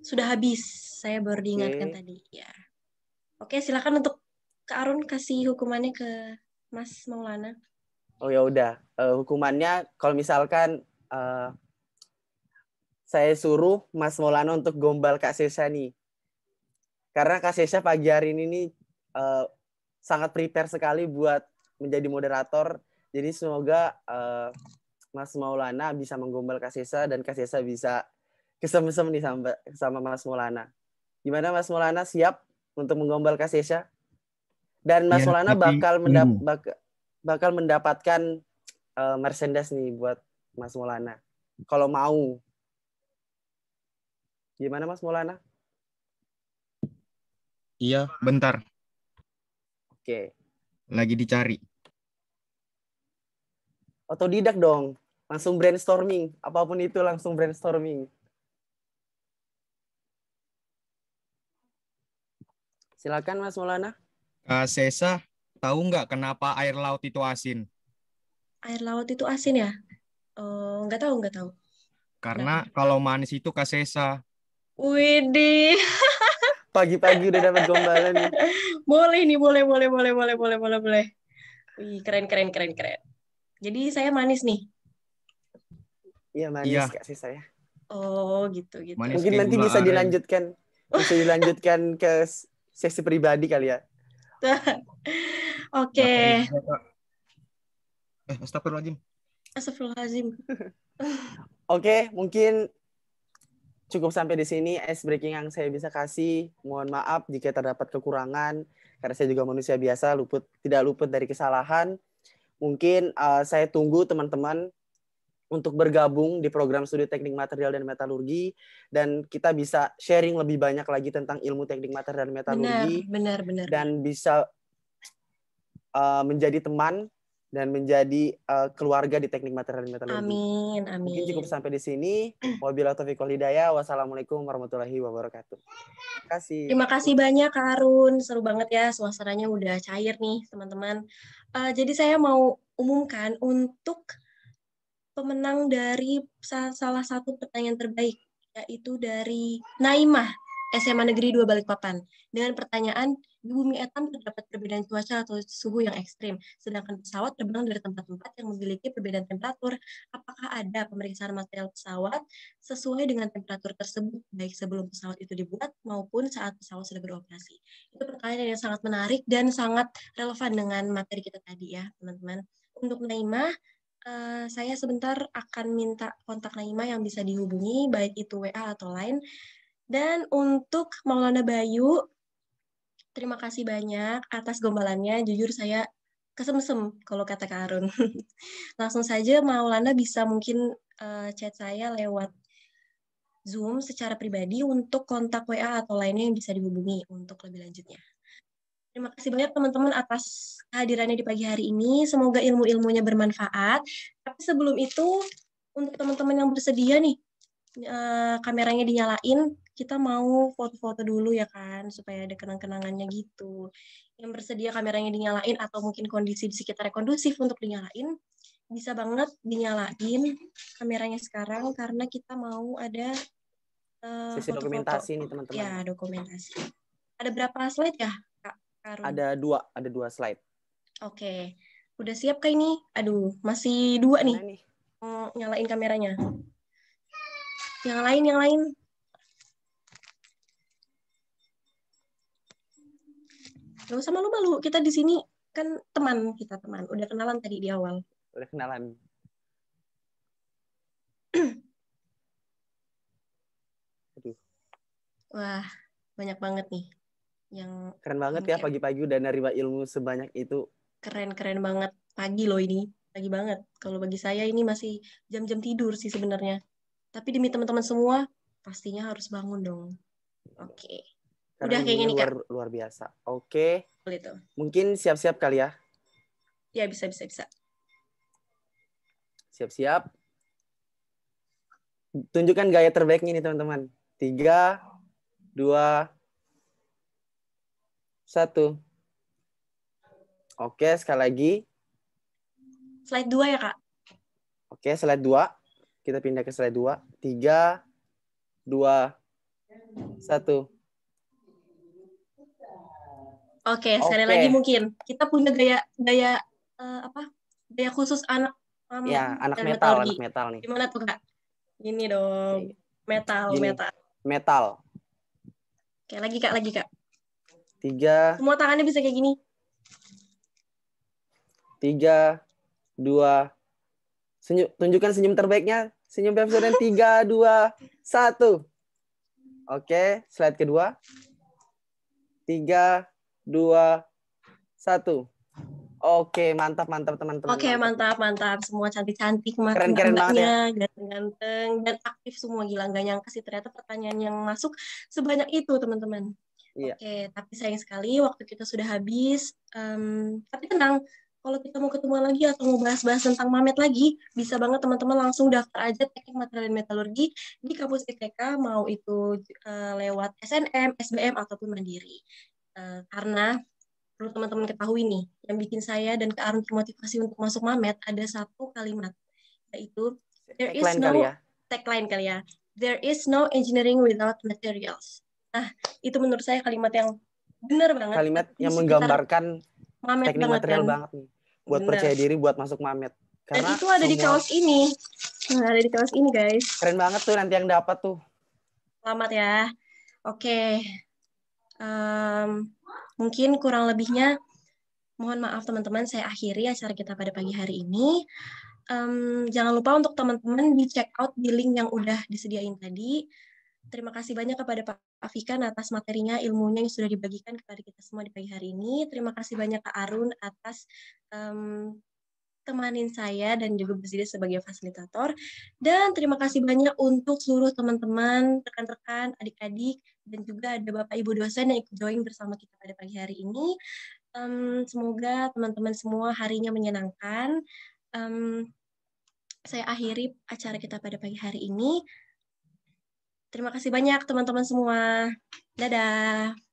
sudah habis. Saya baru diingatkan okay. tadi. Ya. Oke, silakan untuk Kak Arun kasih hukumannya ke Mas Maulana. Oh ya udah, uh, hukumannya kalau misalkan uh, saya suruh Mas Maulana untuk gombal Kak Sesha nih. Karena Kak Sesha pagi hari ini nih, uh, sangat prepare sekali buat menjadi moderator. Jadi semoga uh, Mas Maulana bisa menggombal Kak Sesha dan Kak Sesha bisa kesem-sem nih sama, sama Mas Maulana. Gimana Mas Maulana siap untuk menggombal Kak Sesha? Dan Mas ya, Solana tapi, bakal hmm. mendap hmm. bak bakal mendapatkan uh, Mercedes nih buat Mas Maulana. Kalau mau. Gimana Mas Maulana? Iya, bentar. Oke. Okay. Lagi dicari. Otodidak dong. Langsung brainstorming. Apapun itu langsung brainstorming. Silakan Mas Maulana. Uh, Sesa, tahu nggak kenapa air laut itu asin? Air laut itu asin ya? Uh, nggak tahu, nggak tahu. Karena kalau manis itu Kak Sesa. Widih. Pagi-pagi udah dapat gombalan. Nih. boleh nih, boleh, boleh, boleh, boleh, boleh, boleh, boleh. Wih, keren, keren, keren, keren. Jadi saya manis nih. Iya manis ya. Kak Sesa ya. Oh gitu gitu. Manis Mungkin nanti bisa dilanjutkan, bisa dilanjutkan ke sesi pribadi kali ya. Oke. Okay. Gitu, eh, astagfirullahaladzim. Astagfirullahaladzim. Oke, mungkin cukup sampai di sini ice breaking yang saya bisa kasih. Mohon maaf jika terdapat kekurangan karena saya juga manusia biasa, luput tidak luput dari kesalahan. Mungkin uh, saya tunggu teman-teman untuk bergabung di program studi teknik material dan metalurgi dan kita bisa sharing lebih banyak lagi tentang ilmu teknik material dan metalurgi benar benar, benar. dan bisa uh, menjadi teman dan menjadi uh, keluarga di teknik material dan metalurgi. Amin, amin. Mungkin cukup sampai di sini. Wabillahi taufiq wal hidayah. Wassalamualaikum warahmatullahi wabarakatuh. Terima kasih. Terima kasih banyak Karun. Seru banget ya suasananya udah cair nih, teman-teman. Uh, jadi saya mau umumkan untuk pemenang dari salah satu pertanyaan terbaik, yaitu dari Naimah, SMA Negeri 2 Balikpapan, dengan pertanyaan, di bumi etam terdapat perbedaan cuaca atau suhu yang ekstrim, sedangkan pesawat terbang dari tempat-tempat yang memiliki perbedaan temperatur. Apakah ada pemeriksaan material pesawat sesuai dengan temperatur tersebut, baik sebelum pesawat itu dibuat maupun saat pesawat sudah beroperasi? Itu pertanyaan yang sangat menarik dan sangat relevan dengan materi kita tadi ya, teman-teman. Untuk Naimah, Eh, saya sebentar akan minta kontak Naima yang bisa dihubungi, baik itu WA atau lain. Dan untuk Maulana Bayu, terima kasih banyak atas gombalannya. Jujur saya kesemsem kalau kata Kak Arun. Langsung saja Maulana bisa mungkin uh, chat saya lewat Zoom secara pribadi untuk kontak WA atau lainnya yang bisa dihubungi untuk lebih lanjutnya. Terima kasih banyak teman-teman atas kehadirannya di pagi hari ini. Semoga ilmu-ilmunya bermanfaat. Tapi sebelum itu, untuk teman-teman yang bersedia nih, eh, kameranya dinyalain, kita mau foto-foto dulu ya kan, supaya ada kenang-kenangannya gitu. Yang bersedia kameranya dinyalain atau mungkin kondisi di sekitar kondusif untuk dinyalain, bisa banget dinyalain kameranya sekarang karena kita mau ada uh, eh, foto -foto. dokumentasi nih teman-teman. Ya, dokumentasi. Ada berapa slide ya, Kak? Karun. Ada dua, ada dua slide. Oke, okay. udah siap kah ini? Aduh, masih dua nih. nih. Mm, nyalain kameranya. Yang lain, yang lain. Gak usah malu-malu, kita di sini kan teman kita teman. Udah kenalan tadi di awal. Udah kenalan. Wah, banyak banget nih yang keren banget ya pagi-pagi udah nerima ilmu sebanyak itu keren keren banget pagi loh ini pagi banget kalau bagi saya ini masih jam-jam tidur sih sebenarnya tapi demi teman-teman semua pastinya harus bangun dong oke okay. udah kayaknya nih luar, Kak. luar biasa oke okay. mungkin siap-siap kali ya ya bisa bisa bisa siap-siap tunjukkan gaya terbaiknya nih teman-teman tiga dua satu. Oke, sekali lagi. Slide dua ya, Kak? Oke, slide dua. Kita pindah ke slide dua. Tiga, dua, satu. Oke, sekali Oke. lagi mungkin kita punya gaya gaya uh, apa? Gaya khusus anak um, ya, anak metal, metalurgi. anak metal nih. Gimana tuh, Kak? Ini dong. Metal, Gini. metal. Metal. Oke, lagi Kak, lagi Kak. Tiga. Semua tangannya bisa kayak gini. Tiga, dua, senyum, tunjukkan senyum terbaiknya. Senyum Pepsodent. Tiga, dua, satu. Oke, slide kedua. Tiga, dua, satu. Oke, mantap, mantap teman-teman. Oke, mantap, mantap. Semua cantik-cantik, keren-keren banget ya. ganteng-ganteng, dan aktif semua gila. Nggak nyangka sih ternyata pertanyaan yang masuk sebanyak itu, teman-teman. Iya. Oke, okay, tapi sayang sekali waktu kita sudah habis. Um, tapi tenang, kalau kita mau ketemu lagi atau mau bahas-bahas tentang Mamet lagi, bisa banget teman-teman langsung daftar aja teknik material dan metalurgi di kampus ITK, mau itu uh, lewat SNM, SBM, ataupun Mandiri. Uh, karena perlu teman-teman ketahui nih, yang bikin saya dan Kak Arun termotivasi untuk masuk Mamet ada satu kalimat, yaitu there is no kali ya. Tagline kali ya. There is no engineering without materials. Nah, itu menurut saya kalimat yang benar banget. Kalimat yang menggambarkan teknik banget material kan? banget nih. Buat bener. percaya diri, buat masuk mamet. Karena Dan itu ada di kaos ini. Nah, ada di kaos ini, guys. Keren banget tuh nanti yang dapat tuh. Selamat ya. Oke. Okay. Um, mungkin kurang lebihnya mohon maaf teman-teman saya akhiri acara kita pada pagi hari ini. Um, jangan lupa untuk teman-teman di check out di link yang udah disediain tadi. Terima kasih banyak kepada Pak Afikan atas materinya, ilmunya yang sudah dibagikan kepada kita semua di pagi hari ini. Terima kasih banyak Kak Arun atas um, temanin saya dan juga bersedia sebagai fasilitator. Dan terima kasih banyak untuk seluruh teman-teman, rekan-rekan, adik-adik, dan juga ada Bapak Ibu dosen yang ikut join bersama kita pada pagi hari ini. Um, semoga teman-teman semua harinya menyenangkan. Um, saya akhiri acara kita pada pagi hari ini. Terima kasih banyak teman-teman semua. Dadah.